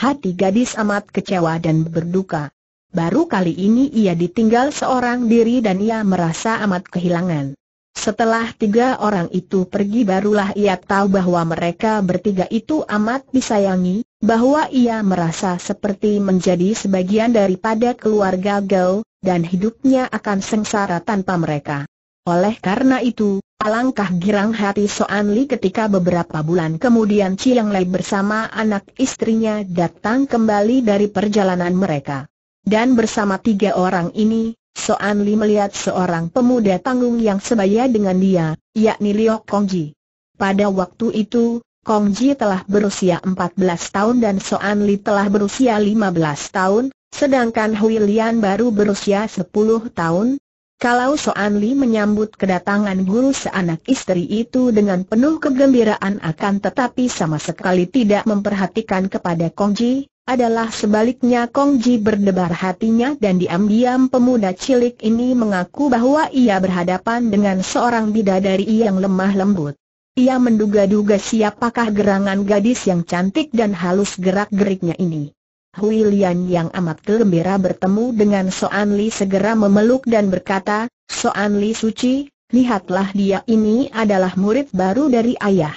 Hati gadis amat kecewa dan berduka. Baru kali ini ia ditinggal seorang diri dan ia merasa amat kehilangan. Setelah tiga orang itu pergi barulah ia tahu bahwa mereka bertiga itu amat disayangi, bahwa ia merasa seperti menjadi sebagian daripada keluarga Gao, dan hidupnya akan sengsara tanpa mereka. Oleh karena itu, alangkah girang hati Soan Li ketika beberapa bulan kemudian Chiang Lei bersama anak istrinya datang kembali dari perjalanan mereka. Dan bersama tiga orang ini, Soan Li melihat seorang pemuda tanggung yang sebaya dengan dia, yakni Liu Kongji. Pada waktu itu, Kongji telah berusia 14 tahun dan Soan Li telah berusia 15 tahun, sedangkan Hui Lian baru berusia 10 tahun, kalau Soan Li menyambut kedatangan guru seanak istri itu dengan penuh kegembiraan akan tetapi sama sekali tidak memperhatikan kepada Kongji, adalah sebaliknya Kong Ji berdebar hatinya dan diam-diam pemuda cilik ini mengaku bahwa ia berhadapan dengan seorang bidadari yang lemah lembut. Ia menduga-duga siapakah gerangan gadis yang cantik dan halus gerak-geriknya ini. Hui Lian yang amat gembira bertemu dengan Soan Li segera memeluk dan berkata, Soan Li suci, lihatlah dia ini adalah murid baru dari ayah.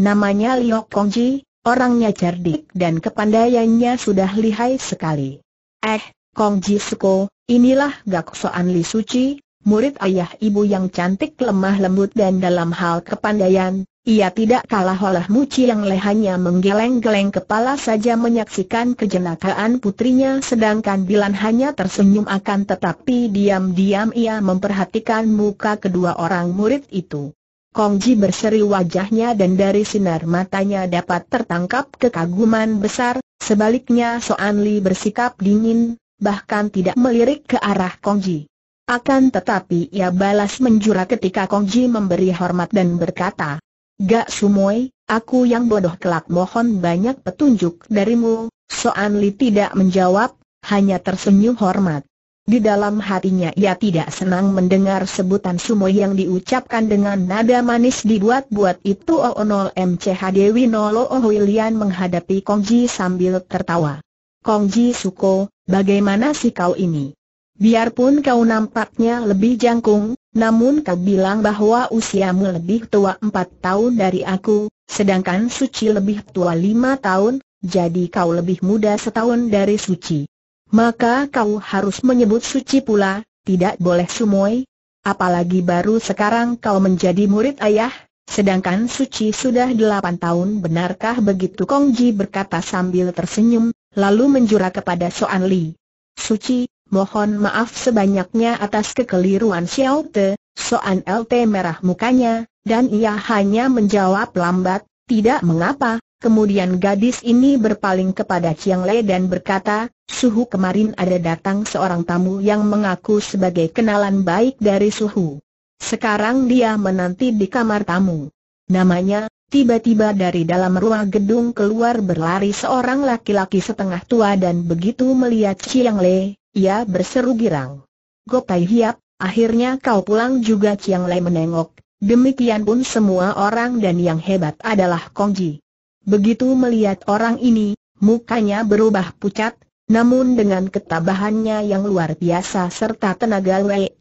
Namanya Liok Ji. Orangnya cerdik dan kepandaiannya sudah lihai sekali. Eh, Kong Ji Suko, inilah Gaksoan Li Suci, murid ayah ibu yang cantik lemah lembut dan dalam hal kepandaian, ia tidak kalah oleh Muci yang lehannya menggeleng-geleng kepala saja menyaksikan kejenakaan putrinya sedangkan Bilan hanya tersenyum akan tetapi diam-diam ia memperhatikan muka kedua orang murid itu. Kong Ji berseri wajahnya dan dari sinar matanya dapat tertangkap kekaguman besar, sebaliknya Soan Li bersikap dingin, bahkan tidak melirik ke arah Kong Ji. Akan tetapi ia balas menjura ketika Kong Ji memberi hormat dan berkata, Gak sumoy, aku yang bodoh kelak mohon banyak petunjuk darimu, Soan Li tidak menjawab, hanya tersenyum hormat. Di dalam hatinya ia tidak senang mendengar sebutan sumo yang diucapkan dengan nada manis dibuat-buat itu Oonol MCH Dewi Oh William menghadapi Kongji sambil tertawa. Kongji Suko, bagaimana sih kau ini? Biarpun kau nampaknya lebih jangkung, namun kau bilang bahwa usiamu lebih tua 4 tahun dari aku, sedangkan Suci lebih tua 5 tahun, jadi kau lebih muda setahun dari Suci maka kau harus menyebut suci pula, tidak boleh sumoi. Apalagi baru sekarang kau menjadi murid ayah, sedangkan suci sudah delapan tahun benarkah begitu Kong Ji berkata sambil tersenyum, lalu menjura kepada Soan Li. Suci, mohon maaf sebanyaknya atas kekeliruan Xiao Te, Soan LT merah mukanya, dan ia hanya menjawab lambat, tidak mengapa, Kemudian gadis ini berpaling kepada Chiang Le dan berkata, Suhu kemarin ada datang seorang tamu yang mengaku sebagai kenalan baik dari Suhu. Sekarang dia menanti di kamar tamu. Namanya, tiba-tiba dari dalam ruang gedung keluar berlari seorang laki-laki setengah tua dan begitu melihat Chiang Le, ia berseru girang. Gopai Hiap, akhirnya kau pulang juga Chiang Le menengok, demikian pun semua orang dan yang hebat adalah Kong Ji. Begitu melihat orang ini, mukanya berubah pucat, namun dengan ketabahannya yang luar biasa serta tenaga Wei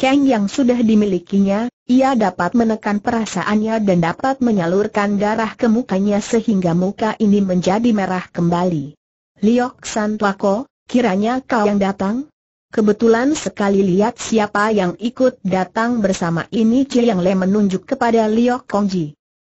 Kang e. yang sudah dimilikinya, ia dapat menekan perasaannya dan dapat menyalurkan darah ke mukanya sehingga muka ini menjadi merah kembali. Liok San Tuako, kiranya kau yang datang? Kebetulan sekali lihat siapa yang ikut datang bersama ini yang Le menunjuk kepada Liok Kongji.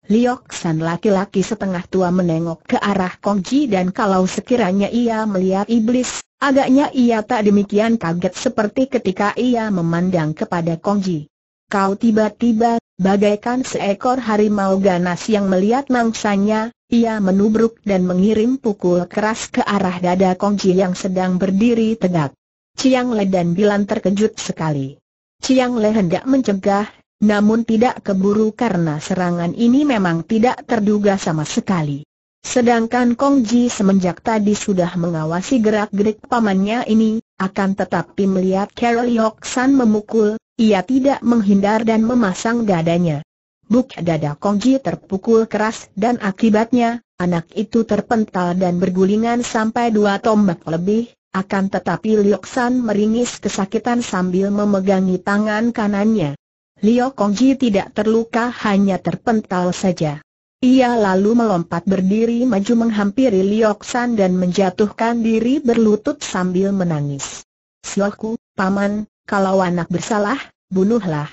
Liok San laki-laki setengah tua menengok ke arah Kongji dan kalau sekiranya ia melihat iblis, agaknya ia tak demikian kaget seperti ketika ia memandang kepada Kongji. Kau tiba-tiba, bagaikan seekor harimau ganas yang melihat mangsanya, ia menubruk dan mengirim pukul keras ke arah dada Kongji yang sedang berdiri tegak. Chiang Le dan Bilan terkejut sekali. Chiang Le hendak mencegah, namun tidak keburu karena serangan ini memang tidak terduga sama sekali. Sedangkan Kong Ji semenjak tadi sudah mengawasi gerak-gerik pamannya ini, akan tetapi melihat Carol Yok San memukul, ia tidak menghindar dan memasang dadanya. Buk dada Kong Ji terpukul keras dan akibatnya, anak itu terpental dan bergulingan sampai dua tombak lebih, akan tetapi San meringis kesakitan sambil memegangi tangan kanannya. Liu Kongji tidak terluka hanya terpental saja. Ia lalu melompat berdiri maju menghampiri Liok dan menjatuhkan diri berlutut sambil menangis. Sioku, paman, kalau anak bersalah, bunuhlah.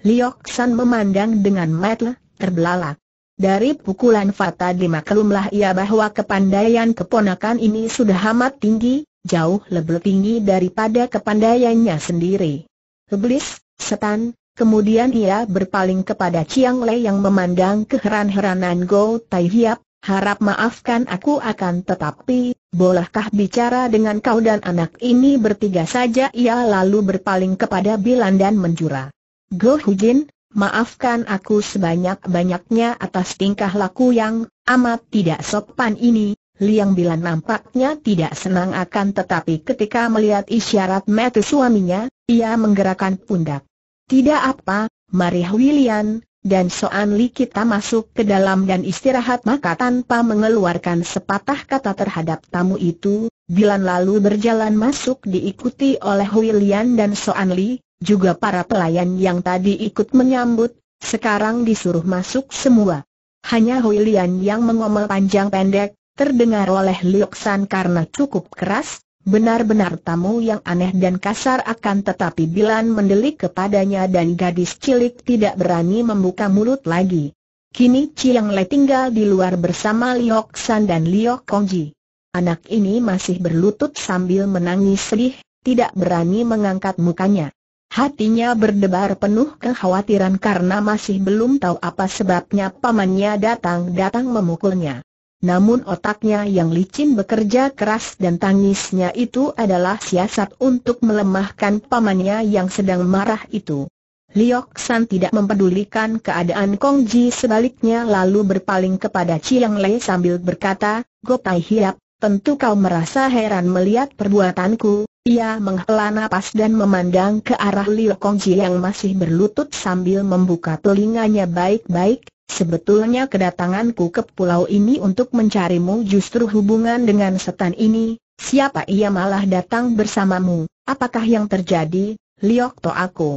Liok memandang dengan mata terbelalak. Dari pukulan Fata dimaklumlah ia bahwa kepandaian keponakan ini sudah amat tinggi, jauh lebih tinggi daripada kepandaiannya sendiri. Iblis, setan, Kemudian ia berpaling kepada Chiang Lei yang memandang keheran-heranan Go Tai Hiap, harap maafkan aku akan tetapi, bolehkah bicara dengan kau dan anak ini bertiga saja ia lalu berpaling kepada Bilan dan menjura. Go Hujin, maafkan aku sebanyak-banyaknya atas tingkah laku yang amat tidak sopan ini, Liang Bilan nampaknya tidak senang akan tetapi ketika melihat isyarat mata suaminya, ia menggerakkan pundak. Tidak apa, mari William, dan Soan Li kita masuk ke dalam dan istirahat maka tanpa mengeluarkan sepatah kata terhadap tamu itu, Bilan lalu berjalan masuk diikuti oleh William dan Soan Li, juga para pelayan yang tadi ikut menyambut, sekarang disuruh masuk semua. Hanya William yang mengomel panjang pendek, terdengar oleh Lioksan karena cukup keras, Benar-benar tamu yang aneh dan kasar akan tetapi Bilan mendelik kepadanya dan gadis cilik tidak berani membuka mulut lagi. Kini Chiang Le tinggal di luar bersama Liok San dan Liok Kongji. Anak ini masih berlutut sambil menangis sedih, tidak berani mengangkat mukanya. Hatinya berdebar penuh kekhawatiran karena masih belum tahu apa sebabnya pamannya datang-datang memukulnya. Namun otaknya yang licin bekerja keras dan tangisnya itu adalah siasat untuk melemahkan pamannya yang sedang marah itu. Liok San tidak mempedulikan keadaan Kong Ji sebaliknya lalu berpaling kepada Chiang Lei sambil berkata, Go Tai Hiap, tentu kau merasa heran melihat perbuatanku. Ia menghela nafas dan memandang ke arah Liok Kong Ji yang masih berlutut sambil membuka telinganya baik-baik, Sebetulnya kedatanganku ke pulau ini untuk mencarimu justru hubungan dengan setan ini, siapa ia malah datang bersamamu, apakah yang terjadi, Liok To aku.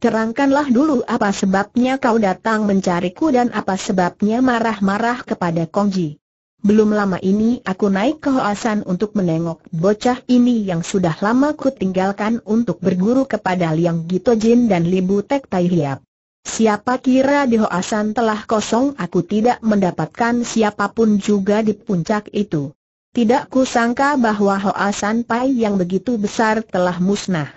Terangkanlah dulu apa sebabnya kau datang mencariku dan apa sebabnya marah-marah kepada Kongji. Belum lama ini aku naik ke Hoasan untuk menengok bocah ini yang sudah lama ku tinggalkan untuk berguru kepada Liang Gitojin dan Libu Tek Tai Hiap. Siapa kira di Hoasan telah kosong aku tidak mendapatkan siapapun juga di puncak itu. Tidak kusangka bahwa Hoasan Pai yang begitu besar telah musnah.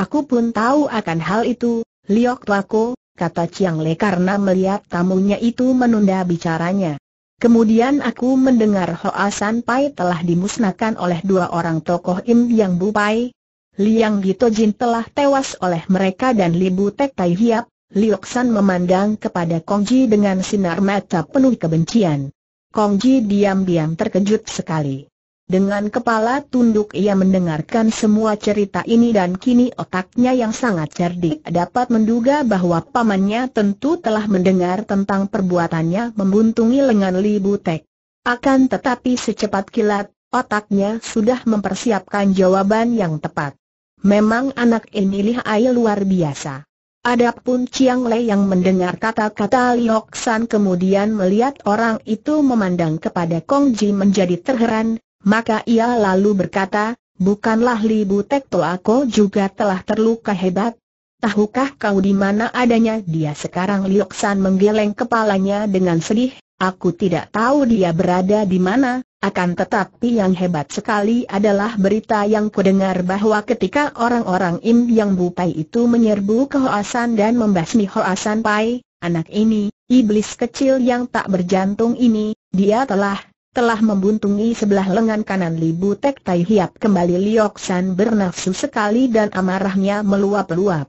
Aku pun tahu akan hal itu, Liok tuaku, kata Chiang Le karena melihat tamunya itu menunda bicaranya. Kemudian aku mendengar Hoasan Pai telah dimusnahkan oleh dua orang tokoh Im Yang Bu Pai. Liang Gitojin telah tewas oleh mereka dan Li Bu Tek Tai Hiap, Lioksan memandang kepada Kongji dengan sinar mata penuh kebencian. Kongji diam-diam terkejut sekali. Dengan kepala tunduk ia mendengarkan semua cerita ini dan kini otaknya yang sangat cerdik dapat menduga bahwa pamannya tentu telah mendengar tentang perbuatannya membuntungi lengan Li Butek. Akan tetapi secepat kilat, otaknya sudah mempersiapkan jawaban yang tepat. Memang anak ini lihai luar biasa. Adapun Chiang Lei yang mendengar kata-kata Liok San kemudian melihat orang itu memandang kepada Kong Ji menjadi terheran, maka ia lalu berkata, bukanlah Li Butek Ko juga telah terluka hebat, Tahukah kau di mana adanya dia sekarang Lioksan menggeleng kepalanya dengan sedih, aku tidak tahu dia berada di mana, akan tetapi yang hebat sekali adalah berita yang kudengar bahwa ketika orang-orang Im yang bupai itu menyerbu ke Hoasan dan membasmi Hoasan Pai, anak ini, iblis kecil yang tak berjantung ini, dia telah telah membuntungi sebelah lengan kanan Libu Tek Tai Hiap kembali Lioksan San bernafsu sekali dan amarahnya meluap-luap.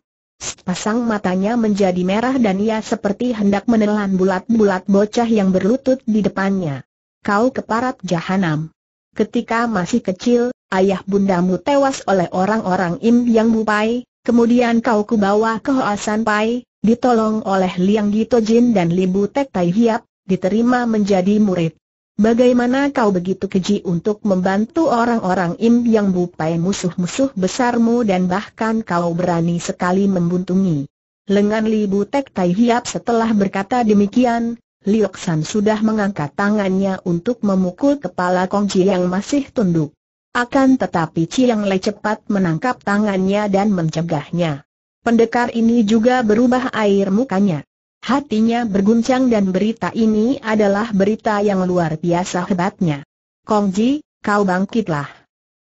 Pasang matanya menjadi merah dan ia seperti hendak menelan bulat-bulat bocah yang berlutut di depannya. Kau keparat jahanam. Ketika masih kecil, ayah bundamu tewas oleh orang-orang Im yang Bupai, kemudian kau kubawa ke Hoasan Pai, ditolong oleh Liang Gitojin dan Libu Tek Tai Hiap, diterima menjadi murid. Bagaimana kau begitu keji untuk membantu orang-orang Im yang bupai musuh-musuh besarmu dan bahkan kau berani sekali membuntungi? Lengan Li Butek Tai Hiap setelah berkata demikian, Liok San sudah mengangkat tangannya untuk memukul kepala Kong Ji yang masih tunduk. Akan tetapi Chiang Le cepat menangkap tangannya dan mencegahnya. Pendekar ini juga berubah air mukanya. Hatinya berguncang dan berita ini adalah berita yang luar biasa hebatnya. Kong Ji, kau bangkitlah.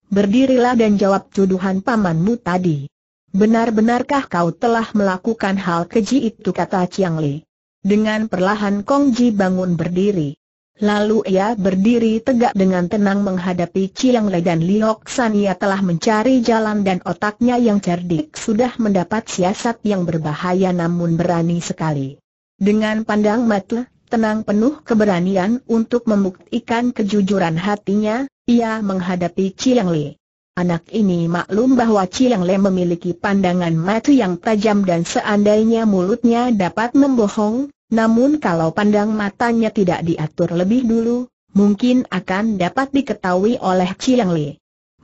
Berdirilah dan jawab tuduhan pamanmu tadi. Benar-benarkah kau telah melakukan hal keji itu kata Chiang Li. Dengan perlahan Kong Ji bangun berdiri. Lalu ia berdiri tegak dengan tenang menghadapi Chiang Li dan Liok San ia telah mencari jalan dan otaknya yang cerdik sudah mendapat siasat yang berbahaya namun berani sekali. Dengan pandang mata, tenang penuh keberanian untuk membuktikan kejujuran hatinya, ia menghadapi Chiang Anak ini maklum bahwa Chiang Le memiliki pandangan mata yang tajam dan seandainya mulutnya dapat membohong, namun kalau pandang matanya tidak diatur lebih dulu, mungkin akan dapat diketahui oleh Chiang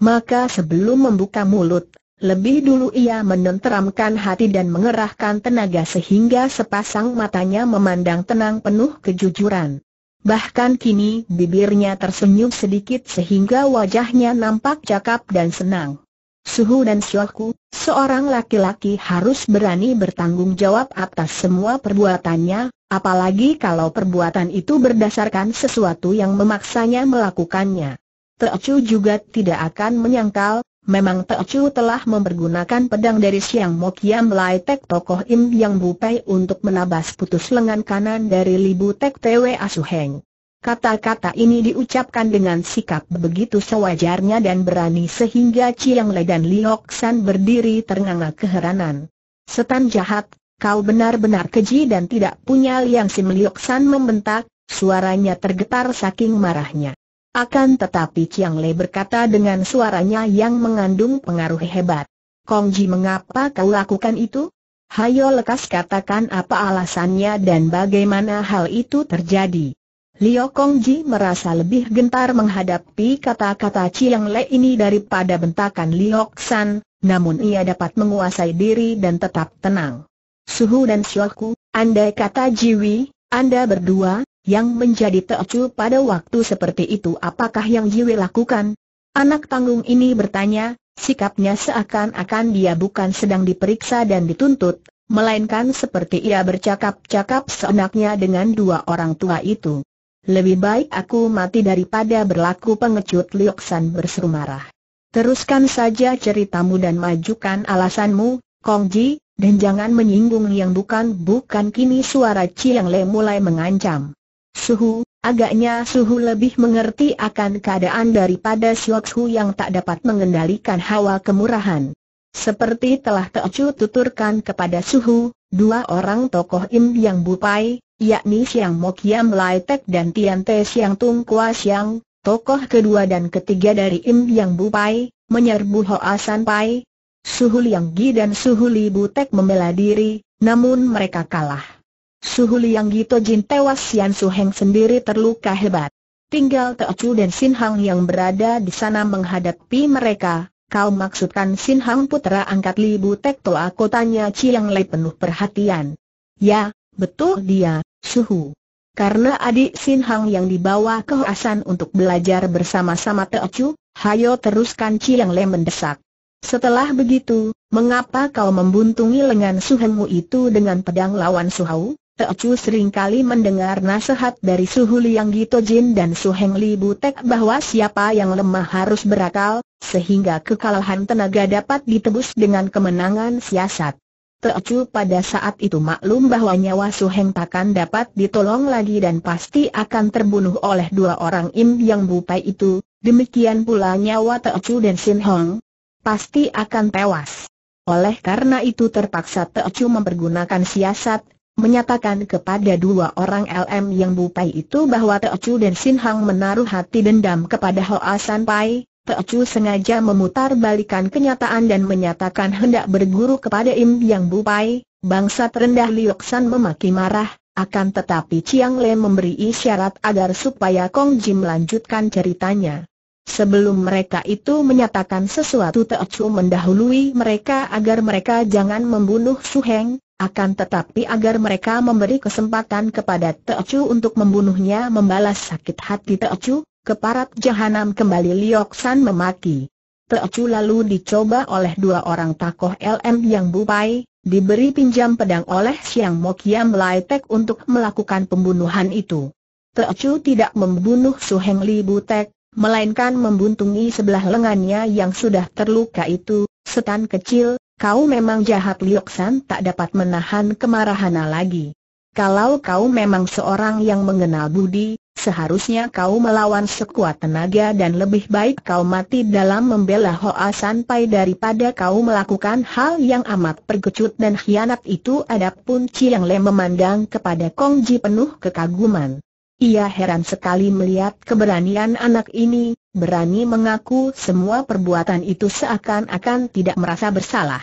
Maka sebelum membuka mulut, lebih dulu ia menenteramkan hati dan mengerahkan tenaga sehingga sepasang matanya memandang tenang penuh kejujuran. Bahkan kini bibirnya tersenyum sedikit sehingga wajahnya nampak cakap dan senang. Suhu dan Syoku, seorang laki-laki harus berani bertanggung jawab atas semua perbuatannya, apalagi kalau perbuatan itu berdasarkan sesuatu yang memaksanya melakukannya. Teocu juga tidak akan menyangkal, Memang Teocu telah mempergunakan pedang dari Siang Mokiam Lai Tek tokoh Im Yang Pei untuk menabas putus lengan kanan dari Libu Tek Tewe Asuheng. Kata-kata ini diucapkan dengan sikap begitu sewajarnya dan berani sehingga Chiang Le dan Liok San berdiri ternganga keheranan. Setan jahat, kau benar-benar keji dan tidak punya liang Si Liok San membentak, suaranya tergetar saking marahnya. Akan tetapi Chiang Le berkata dengan suaranya yang mengandung pengaruh hebat. Kong Ji, mengapa kau lakukan itu? Hayo lekas katakan apa alasannya dan bagaimana hal itu terjadi. Liu Ji merasa lebih gentar menghadapi kata-kata Chiang Le ini daripada bentakan Liu San, namun ia dapat menguasai diri dan tetap tenang. Suhu dan Ku, andai kata Jiwi, anda berdua, yang menjadi teocu pada waktu seperti itu apakah yang Jiwe lakukan? Anak tanggung ini bertanya, sikapnya seakan-akan dia bukan sedang diperiksa dan dituntut, melainkan seperti ia bercakap-cakap seenaknya dengan dua orang tua itu. Lebih baik aku mati daripada berlaku pengecut Lioksan berseru marah. Teruskan saja ceritamu dan majukan alasanmu, Kong Ji, dan jangan menyinggung yang bukan-bukan kini suara Chiang Le mulai mengancam. Suhu, agaknya Suhu lebih mengerti akan keadaan daripada Sioksu yang tak dapat mengendalikan hawa kemurahan. Seperti telah Teochu tuturkan kepada Suhu, dua orang tokoh Im yang bupai, yakni Siang Mokiam Lai Tek dan Tian Te Siang Tung Kua Siang, tokoh kedua dan ketiga dari Im yang bupai, menyerbu Hoa San Pai. Suhu Liang Gi dan Suhu Li Butek membela diri, namun mereka kalah. Suhu Liang Gito Jin tewas Yan Su Heng sendiri terluka hebat. Tinggal Teo Chu dan Sin Hang yang berada di sana menghadapi mereka. Kau maksudkan Sin Hang putera angkat Li Tek Toa kotanya Chiang Lei penuh perhatian. Ya, betul dia, Suhu. Karena adik Sin Hang yang dibawa ke Hasan untuk belajar bersama-sama Teo Chu, hayo teruskan Chiang Lei mendesak. Setelah begitu, mengapa kau membuntungi lengan suhengmu itu dengan pedang lawan Suhau? Teocu seringkali mendengar nasihat dari Suhu Liang Gito Jin dan Suheng Li Butek bahwa siapa yang lemah harus berakal, sehingga kekalahan tenaga dapat ditebus dengan kemenangan siasat. Teocu pada saat itu maklum bahwa nyawa Suheng takkan dapat ditolong lagi dan pasti akan terbunuh oleh dua orang Im yang bupai itu, demikian pula nyawa Teocu dan Sin Hong. Pasti akan tewas. Oleh karena itu terpaksa Teocu mempergunakan siasat menyatakan kepada dua orang LM yang bupai itu bahwa Chu dan Sin Hang menaruh hati dendam kepada Hoa San Pai, Chu sengaja memutar balikan kenyataan dan menyatakan hendak berguru kepada Im Yang Bupai, bangsa terendah Liok San memaki marah, akan tetapi Chiang Le memberi isyarat agar supaya Kong Jim melanjutkan ceritanya. Sebelum mereka itu menyatakan sesuatu Chu mendahului mereka agar mereka jangan membunuh Su Heng, akan tetapi agar mereka memberi kesempatan kepada Teocu untuk membunuhnya membalas sakit hati Teocu, keparat jahanam kembali Lioksan memaki. Teocu lalu dicoba oleh dua orang takoh LM yang bupai, diberi pinjam pedang oleh Siang Mokiam Laitek untuk melakukan pembunuhan itu. Teocu tidak membunuh Suheng Li Butek, melainkan membuntungi sebelah lengannya yang sudah terluka itu, setan kecil, kau memang jahat Lioksan tak dapat menahan kemarahannya lagi. Kalau kau memang seorang yang mengenal budi, seharusnya kau melawan sekuat tenaga dan lebih baik kau mati dalam membela Hoa Sanpai daripada kau melakukan hal yang amat pergecut dan hianat itu adapun Chiang Le memandang kepada Kong Ji penuh kekaguman. Ia heran sekali melihat keberanian anak ini, berani mengaku semua perbuatan itu seakan-akan tidak merasa bersalah.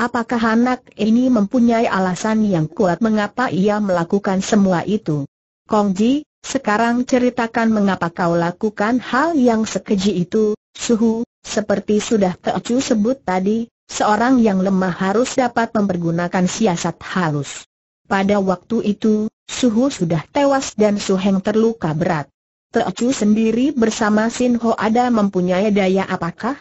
Apakah anak ini mempunyai alasan yang kuat mengapa ia melakukan semua itu? Kongji, sekarang ceritakan mengapa kau lakukan hal yang sekeji itu, suhu, seperti sudah Teocu sebut tadi, seorang yang lemah harus dapat mempergunakan siasat halus. Pada waktu itu, Suhu sudah tewas dan Suheng terluka berat. Teocu sendiri bersama Sin Ho ada mempunyai daya apakah?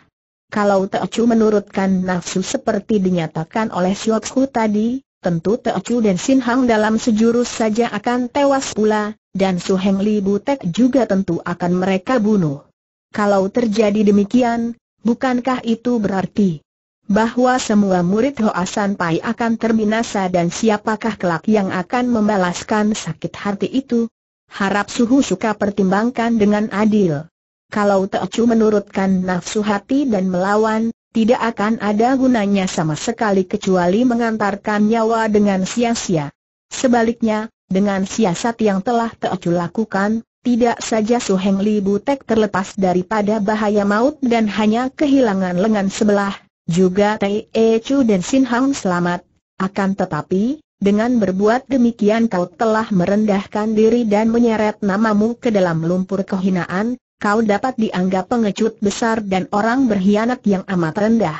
Kalau Teocu menurutkan nafsu seperti dinyatakan oleh Siot Hu tadi, tentu Teocu dan Sin Hang dalam sejurus saja akan tewas pula, dan Suheng Li Butek juga tentu akan mereka bunuh. Kalau terjadi demikian, bukankah itu berarti bahwa semua murid Hoasan Pai akan terbinasa dan siapakah kelak yang akan membalaskan sakit hati itu? Harap Suhu suka pertimbangkan dengan adil. Kalau Teocu menurutkan nafsu hati dan melawan, tidak akan ada gunanya sama sekali kecuali mengantarkan nyawa dengan sia-sia. Sebaliknya, dengan siasat yang telah Teocu lakukan, tidak saja suheng Li Butek terlepas daripada bahaya maut dan hanya kehilangan lengan sebelah, juga Tai e Chu dan Sin Hang selamat. Akan tetapi, dengan berbuat demikian kau telah merendahkan diri dan menyeret namamu ke dalam lumpur kehinaan, kau dapat dianggap pengecut besar dan orang berkhianat yang amat rendah.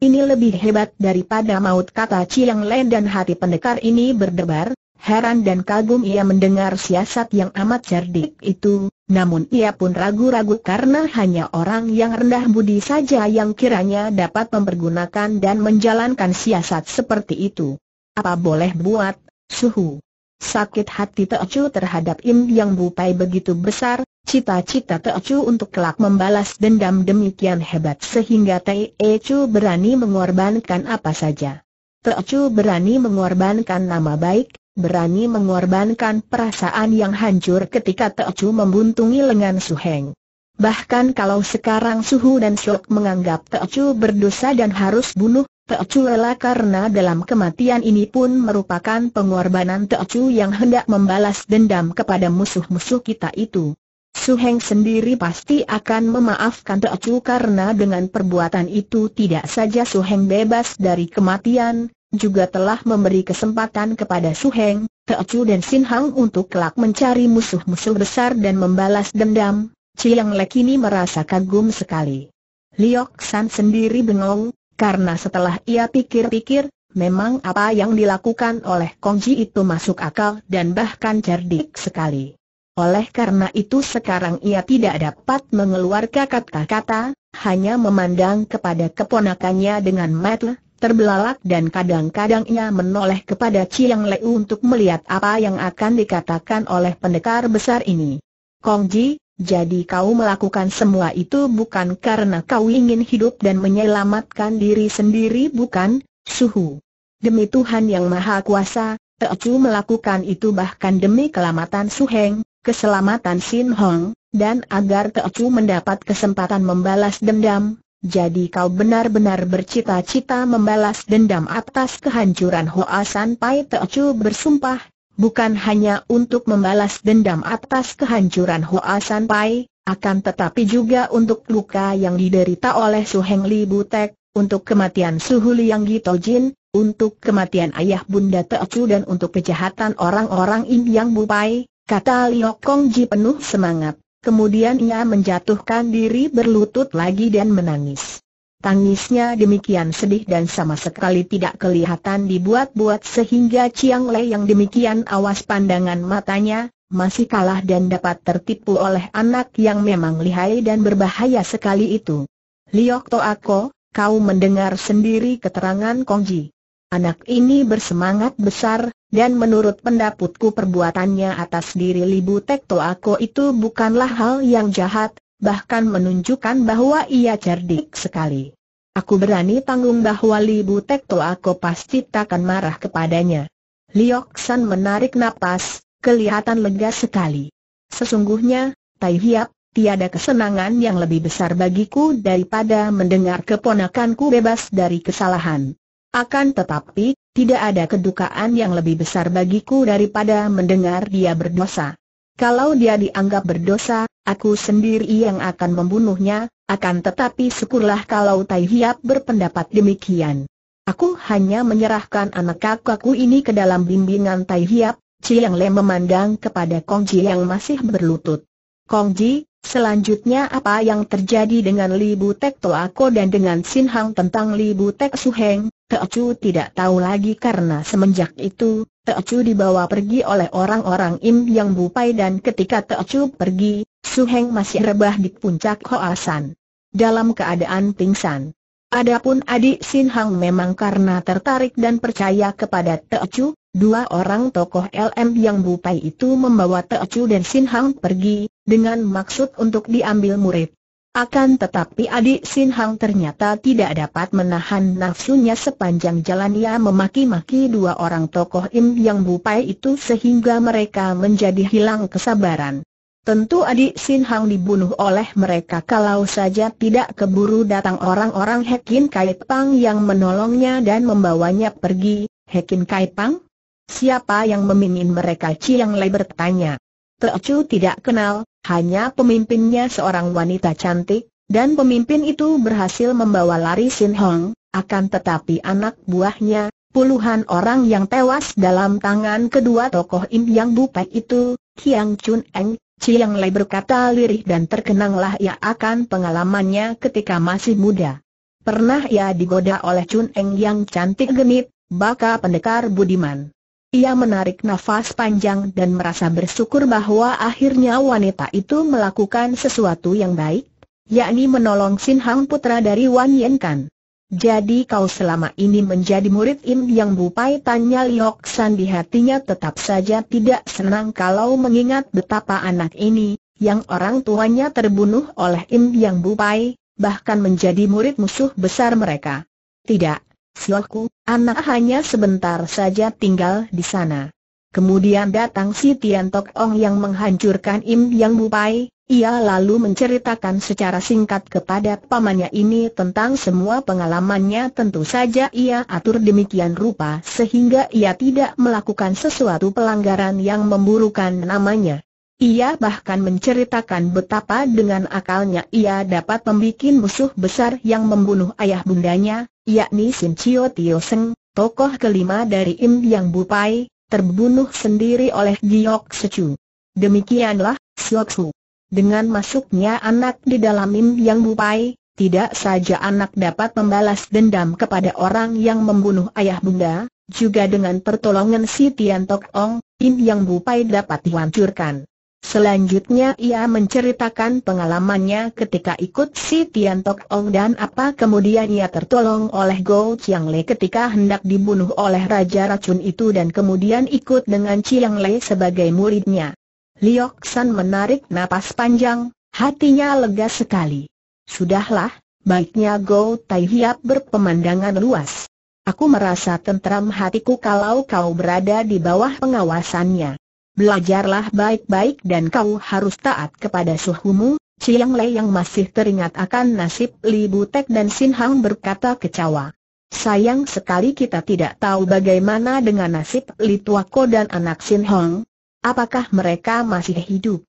Ini lebih hebat daripada maut kata Chiang Len dan hati pendekar ini berdebar, Heran dan kagum ia mendengar siasat yang amat cerdik itu, namun ia pun ragu-ragu karena hanya orang yang rendah budi saja yang kiranya dapat mempergunakan dan menjalankan siasat seperti itu. Apa boleh buat, suhu. Sakit hati Teocu terhadap Im Yang Bupai begitu besar, cita-cita Teocu untuk kelak membalas dendam demikian hebat sehingga Teocu berani mengorbankan apa saja. Teocu berani mengorbankan nama baik, berani mengorbankan perasaan yang hancur ketika Teocu membuntungi lengan Suheng. Bahkan kalau sekarang Suhu dan Syok menganggap Teocu berdosa dan harus bunuh, Teocu rela karena dalam kematian ini pun merupakan pengorbanan Teocu yang hendak membalas dendam kepada musuh-musuh kita itu. Suheng sendiri pasti akan memaafkan Teocu karena dengan perbuatan itu tidak saja Suheng bebas dari kematian, juga telah memberi kesempatan kepada Su Heng, Chu dan Sin Hang untuk kelak mencari musuh-musuh besar dan membalas dendam, Chiang Lek ini merasa kagum sekali. Liok San sendiri bengong, karena setelah ia pikir-pikir, Memang apa yang dilakukan oleh Kong Ji itu masuk akal dan bahkan cerdik sekali. Oleh karena itu sekarang ia tidak dapat mengeluarkan kata-kata, hanya memandang kepada keponakannya dengan mata terbelalak dan kadang-kadang ia menoleh kepada Chiang Lei untuk melihat apa yang akan dikatakan oleh pendekar besar ini. Kong Ji, jadi kau melakukan semua itu bukan karena kau ingin hidup dan menyelamatkan diri sendiri bukan, suhu. Demi Tuhan yang Maha Kuasa, Teo Chu melakukan itu bahkan demi kelamatan Su Heng, keselamatan Sin Hong, dan agar Teo Chu mendapat kesempatan membalas dendam, jadi kau benar-benar bercita-cita membalas dendam atas kehancuran Hoa San Pai Chu bersumpah, bukan hanya untuk membalas dendam atas kehancuran Hoa San Pai, akan tetapi juga untuk luka yang diderita oleh Su Heng Li Butek, untuk kematian Suhu Yang Gito Jin, untuk kematian ayah Bunda Chu dan untuk kejahatan orang-orang Im Yang Bupai, kata Liok Kong Ji penuh semangat. Kemudian ia menjatuhkan diri berlutut lagi dan menangis. Tangisnya demikian sedih dan sama sekali tidak kelihatan dibuat-buat sehingga Chiang Lei yang demikian awas pandangan matanya, masih kalah dan dapat tertipu oleh anak yang memang lihai dan berbahaya sekali itu. Liok Toako, kau mendengar sendiri keterangan Kongji. Anak ini bersemangat besar, dan menurut pendapatku perbuatannya atas diri Libu Tektoako itu bukanlah hal yang jahat, bahkan menunjukkan bahwa ia cerdik sekali. Aku berani tanggung bahwa Libu Tektoako pasti takkan marah kepadanya. Liok San menarik napas, kelihatan lega sekali. Sesungguhnya, Tai Hiap, tiada kesenangan yang lebih besar bagiku daripada mendengar keponakanku bebas dari kesalahan. Akan tetapi, tidak ada kedukaan yang lebih besar bagiku daripada mendengar dia berdosa. Kalau dia dianggap berdosa, aku sendiri yang akan membunuhnya, akan tetapi syukurlah kalau Tai Hiap berpendapat demikian. Aku hanya menyerahkan anak kakakku ini ke dalam bimbingan Tai Hiap, Chiang Le memandang kepada Kong Ji yang masih berlutut. Kong Ji, selanjutnya apa yang terjadi dengan Li Butek Toako dan dengan Sin Hang tentang Li Butek Heng? Teocu tidak tahu lagi karena semenjak itu, Teocu dibawa pergi oleh orang-orang Im yang bupai dan ketika Teocu pergi, Su Heng masih rebah di puncak Hoasan. Dalam keadaan pingsan. Adapun adik Sin Hang memang karena tertarik dan percaya kepada Teocu, dua orang tokoh LM yang bupai itu membawa Teocu dan Sin Hang pergi, dengan maksud untuk diambil murid. Akan tetapi adik Sin Hang ternyata tidak dapat menahan nafsunya sepanjang jalan ia memaki-maki dua orang tokoh Im yang bupai itu sehingga mereka menjadi hilang kesabaran. Tentu adik Sin Hang dibunuh oleh mereka kalau saja tidak keburu datang orang-orang Hekin Kai Pang yang menolongnya dan membawanya pergi. Hekin Kai Pang? Siapa yang memimpin mereka? Chiang Lei bertanya. Teocu tidak kenal, hanya pemimpinnya seorang wanita cantik, dan pemimpin itu berhasil membawa lari Sin Hong, akan tetapi anak buahnya, puluhan orang yang tewas dalam tangan kedua tokoh Im Yang Bupek itu, Kiang Chun Eng, Chiang Lei berkata lirih dan terkenanglah ia akan pengalamannya ketika masih muda. Pernah ia digoda oleh Chun Eng yang cantik genit, baka pendekar budiman. Ia menarik nafas panjang dan merasa bersyukur bahwa akhirnya wanita itu melakukan sesuatu yang baik, yakni menolong Sin Hang Putra dari Wan Yen Kan. Jadi kau selama ini menjadi murid Im Yang Bupai tanya Liok San di hatinya tetap saja tidak senang kalau mengingat betapa anak ini, yang orang tuanya terbunuh oleh Im Yang Bupai, bahkan menjadi murid musuh besar mereka. Tidak, Sioku, Anak hanya sebentar saja tinggal di sana. Kemudian datang si Tian Tok Ong yang menghancurkan Im Yang Bupai, ia lalu menceritakan secara singkat kepada pamannya ini tentang semua pengalamannya tentu saja ia atur demikian rupa sehingga ia tidak melakukan sesuatu pelanggaran yang memburukan namanya. Ia bahkan menceritakan betapa dengan akalnya ia dapat membuat musuh besar yang membunuh ayah bundanya, yakni Sim Chio Tio Seng, tokoh kelima dari Im Yang Bupai, terbunuh sendiri oleh Giok Secu. Demikianlah, Siok Su. Dengan masuknya anak di dalam Im Yang Bupai, tidak saja anak dapat membalas dendam kepada orang yang membunuh ayah bunda, juga dengan pertolongan si Tian Tok Ong, Im Yang Bupai dapat dihancurkan. Selanjutnya ia menceritakan pengalamannya ketika ikut si Tian Tok Ong dan apa kemudian ia tertolong oleh Go Chiang Le ketika hendak dibunuh oleh Raja Racun itu dan kemudian ikut dengan Chiang Le sebagai muridnya. Liok San menarik napas panjang, hatinya lega sekali. Sudahlah, baiknya Go Tai Hiap berpemandangan luas. Aku merasa tentram hatiku kalau kau berada di bawah pengawasannya. Belajarlah baik-baik dan kau harus taat kepada suhumu, Chiang Lei yang masih teringat akan nasib Li Butek dan Sin Hang berkata kecewa. Sayang sekali kita tidak tahu bagaimana dengan nasib Li Tuako dan anak Sin Hong. Apakah mereka masih hidup?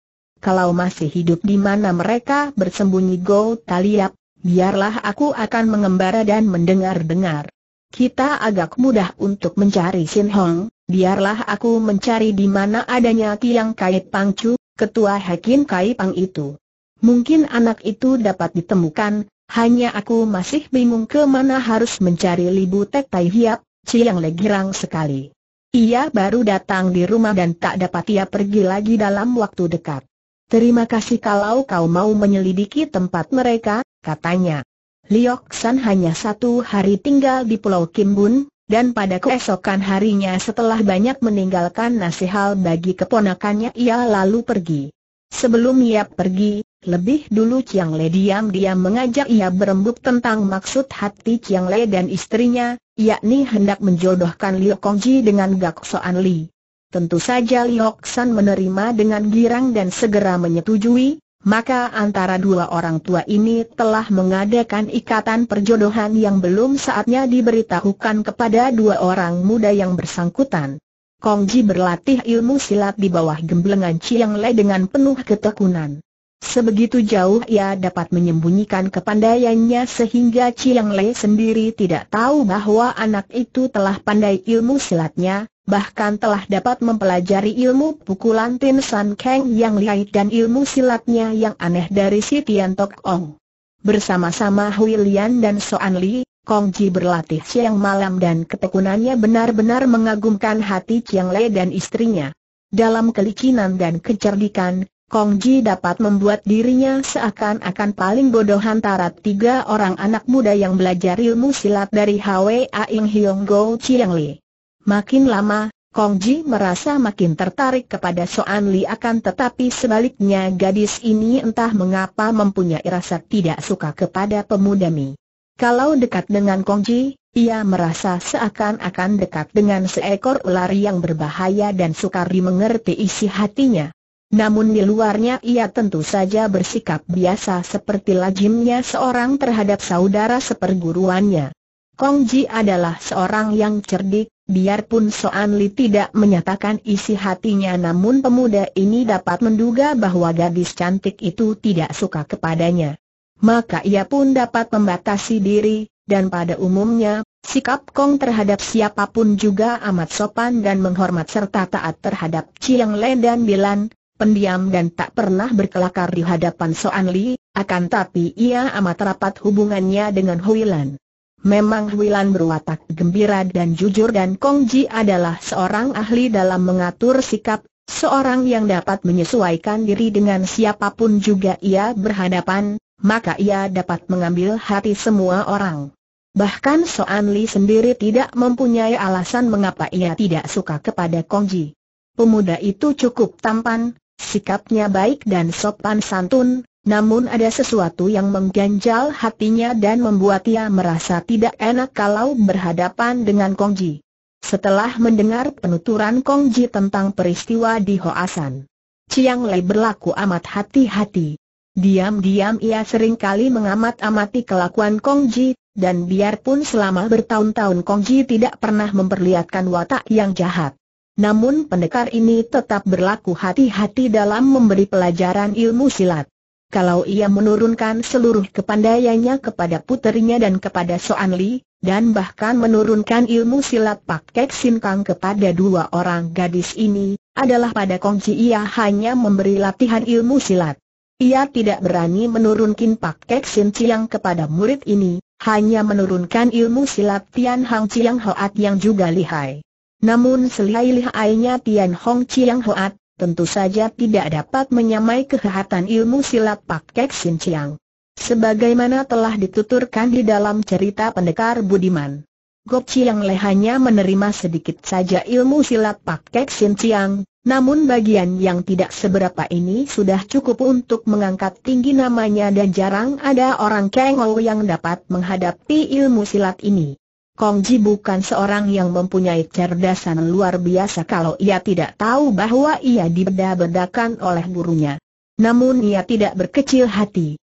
Kalau masih hidup di mana mereka bersembunyi Go Taliap, biarlah aku akan mengembara dan mendengar-dengar. Kita agak mudah untuk mencari Sin Hong, biarlah aku mencari di mana adanya Kiang Kai Pangcu, ketua Hakim Kai Pang itu. Mungkin anak itu dapat ditemukan, hanya aku masih bingung ke mana harus mencari Libu Tek Tai Hiap, Ciang Legirang sekali. Ia baru datang di rumah dan tak dapat ia pergi lagi dalam waktu dekat. Terima kasih kalau kau mau menyelidiki tempat mereka, katanya. Liok San hanya satu hari tinggal di Pulau Kimbun, dan pada keesokan harinya setelah banyak meninggalkan nasihat bagi keponakannya ia lalu pergi. Sebelum ia pergi, lebih dulu Chiang Le diam-diam mengajak ia berembuk tentang maksud hati Chiang Le dan istrinya, yakni hendak menjodohkan Liu Kongji dengan Gak Soan Li. Tentu saja Liu San menerima dengan girang dan segera menyetujui, maka antara dua orang tua ini telah mengadakan ikatan perjodohan yang belum saatnya diberitahukan kepada dua orang muda yang bersangkutan. Kong Ji berlatih ilmu silat di bawah gemblengan Chiang Le dengan penuh ketekunan. Sebegitu jauh ia dapat menyembunyikan kepandaiannya sehingga Chiang Le sendiri tidak tahu bahwa anak itu telah pandai ilmu silatnya, bahkan telah dapat mempelajari ilmu pukulan Tin San Kang yang lihai dan ilmu silatnya yang aneh dari si Tian Tok Ong. Bersama-sama Hui Lian dan Soan Li, Kong Ji berlatih siang malam dan ketekunannya benar-benar mengagumkan hati Chiang Lei dan istrinya. Dalam kelicinan dan kecerdikan, Kong Ji dapat membuat dirinya seakan-akan paling bodoh antara tiga orang anak muda yang belajar ilmu silat dari Hwa Ing Hiong Go Chiang Le. Makin lama, Kong Ji merasa makin tertarik kepada Soan Li akan tetapi sebaliknya gadis ini entah mengapa mempunyai rasa tidak suka kepada pemuda Mi. Kalau dekat dengan Kong Ji, ia merasa seakan-akan dekat dengan seekor ular yang berbahaya dan sukar dimengerti isi hatinya. Namun di luarnya ia tentu saja bersikap biasa seperti lazimnya seorang terhadap saudara seperguruannya. Kong Ji adalah seorang yang cerdik, Biarpun Soan Li tidak menyatakan isi hatinya namun pemuda ini dapat menduga bahwa gadis cantik itu tidak suka kepadanya. Maka ia pun dapat membatasi diri, dan pada umumnya, sikap Kong terhadap siapapun juga amat sopan dan menghormat serta taat terhadap Chiang Len dan Bilan, pendiam dan tak pernah berkelakar di hadapan Soan Li, akan tapi ia amat rapat hubungannya dengan Hui Lan. Memang Wilan berwatak gembira dan jujur dan Kong Ji adalah seorang ahli dalam mengatur sikap, seorang yang dapat menyesuaikan diri dengan siapapun juga ia berhadapan, maka ia dapat mengambil hati semua orang. Bahkan Soan Li sendiri tidak mempunyai alasan mengapa ia tidak suka kepada Kong Ji. Pemuda itu cukup tampan, sikapnya baik dan sopan santun, namun ada sesuatu yang mengganjal hatinya dan membuat ia merasa tidak enak kalau berhadapan dengan Kong Ji. Setelah mendengar penuturan Kong Ji tentang peristiwa di Hoasan, Chiang Lei berlaku amat hati-hati. Diam-diam ia seringkali mengamat-amati kelakuan Kong Ji, dan biarpun selama bertahun-tahun Kong Ji tidak pernah memperlihatkan watak yang jahat. Namun pendekar ini tetap berlaku hati-hati dalam memberi pelajaran ilmu silat kalau ia menurunkan seluruh kepandaiannya kepada puterinya dan kepada Soan Li, dan bahkan menurunkan ilmu silat Pak Kek Sin Kang kepada dua orang gadis ini, adalah pada kongsi ia hanya memberi latihan ilmu silat. Ia tidak berani menurunkan Pak Kek Sin Chiang kepada murid ini, hanya menurunkan ilmu silat Tian Hang Chiang Hoat yang juga lihai. Namun selihai-lihainya Tian Hong Chiang Hoat, tentu saja tidak dapat menyamai kehehatan ilmu silat Pak Kek Sin Chiang. Sebagaimana telah dituturkan di dalam cerita pendekar Budiman. Gop Chiang Le hanya menerima sedikit saja ilmu silat Pak Kek Sin Chiang, namun bagian yang tidak seberapa ini sudah cukup untuk mengangkat tinggi namanya dan jarang ada orang Kengol yang dapat menghadapi ilmu silat ini. Kong Ji bukan seorang yang mempunyai kecerdasan luar biasa kalau ia tidak tahu bahwa ia dibeda-bedakan oleh gurunya. Namun ia tidak berkecil hati.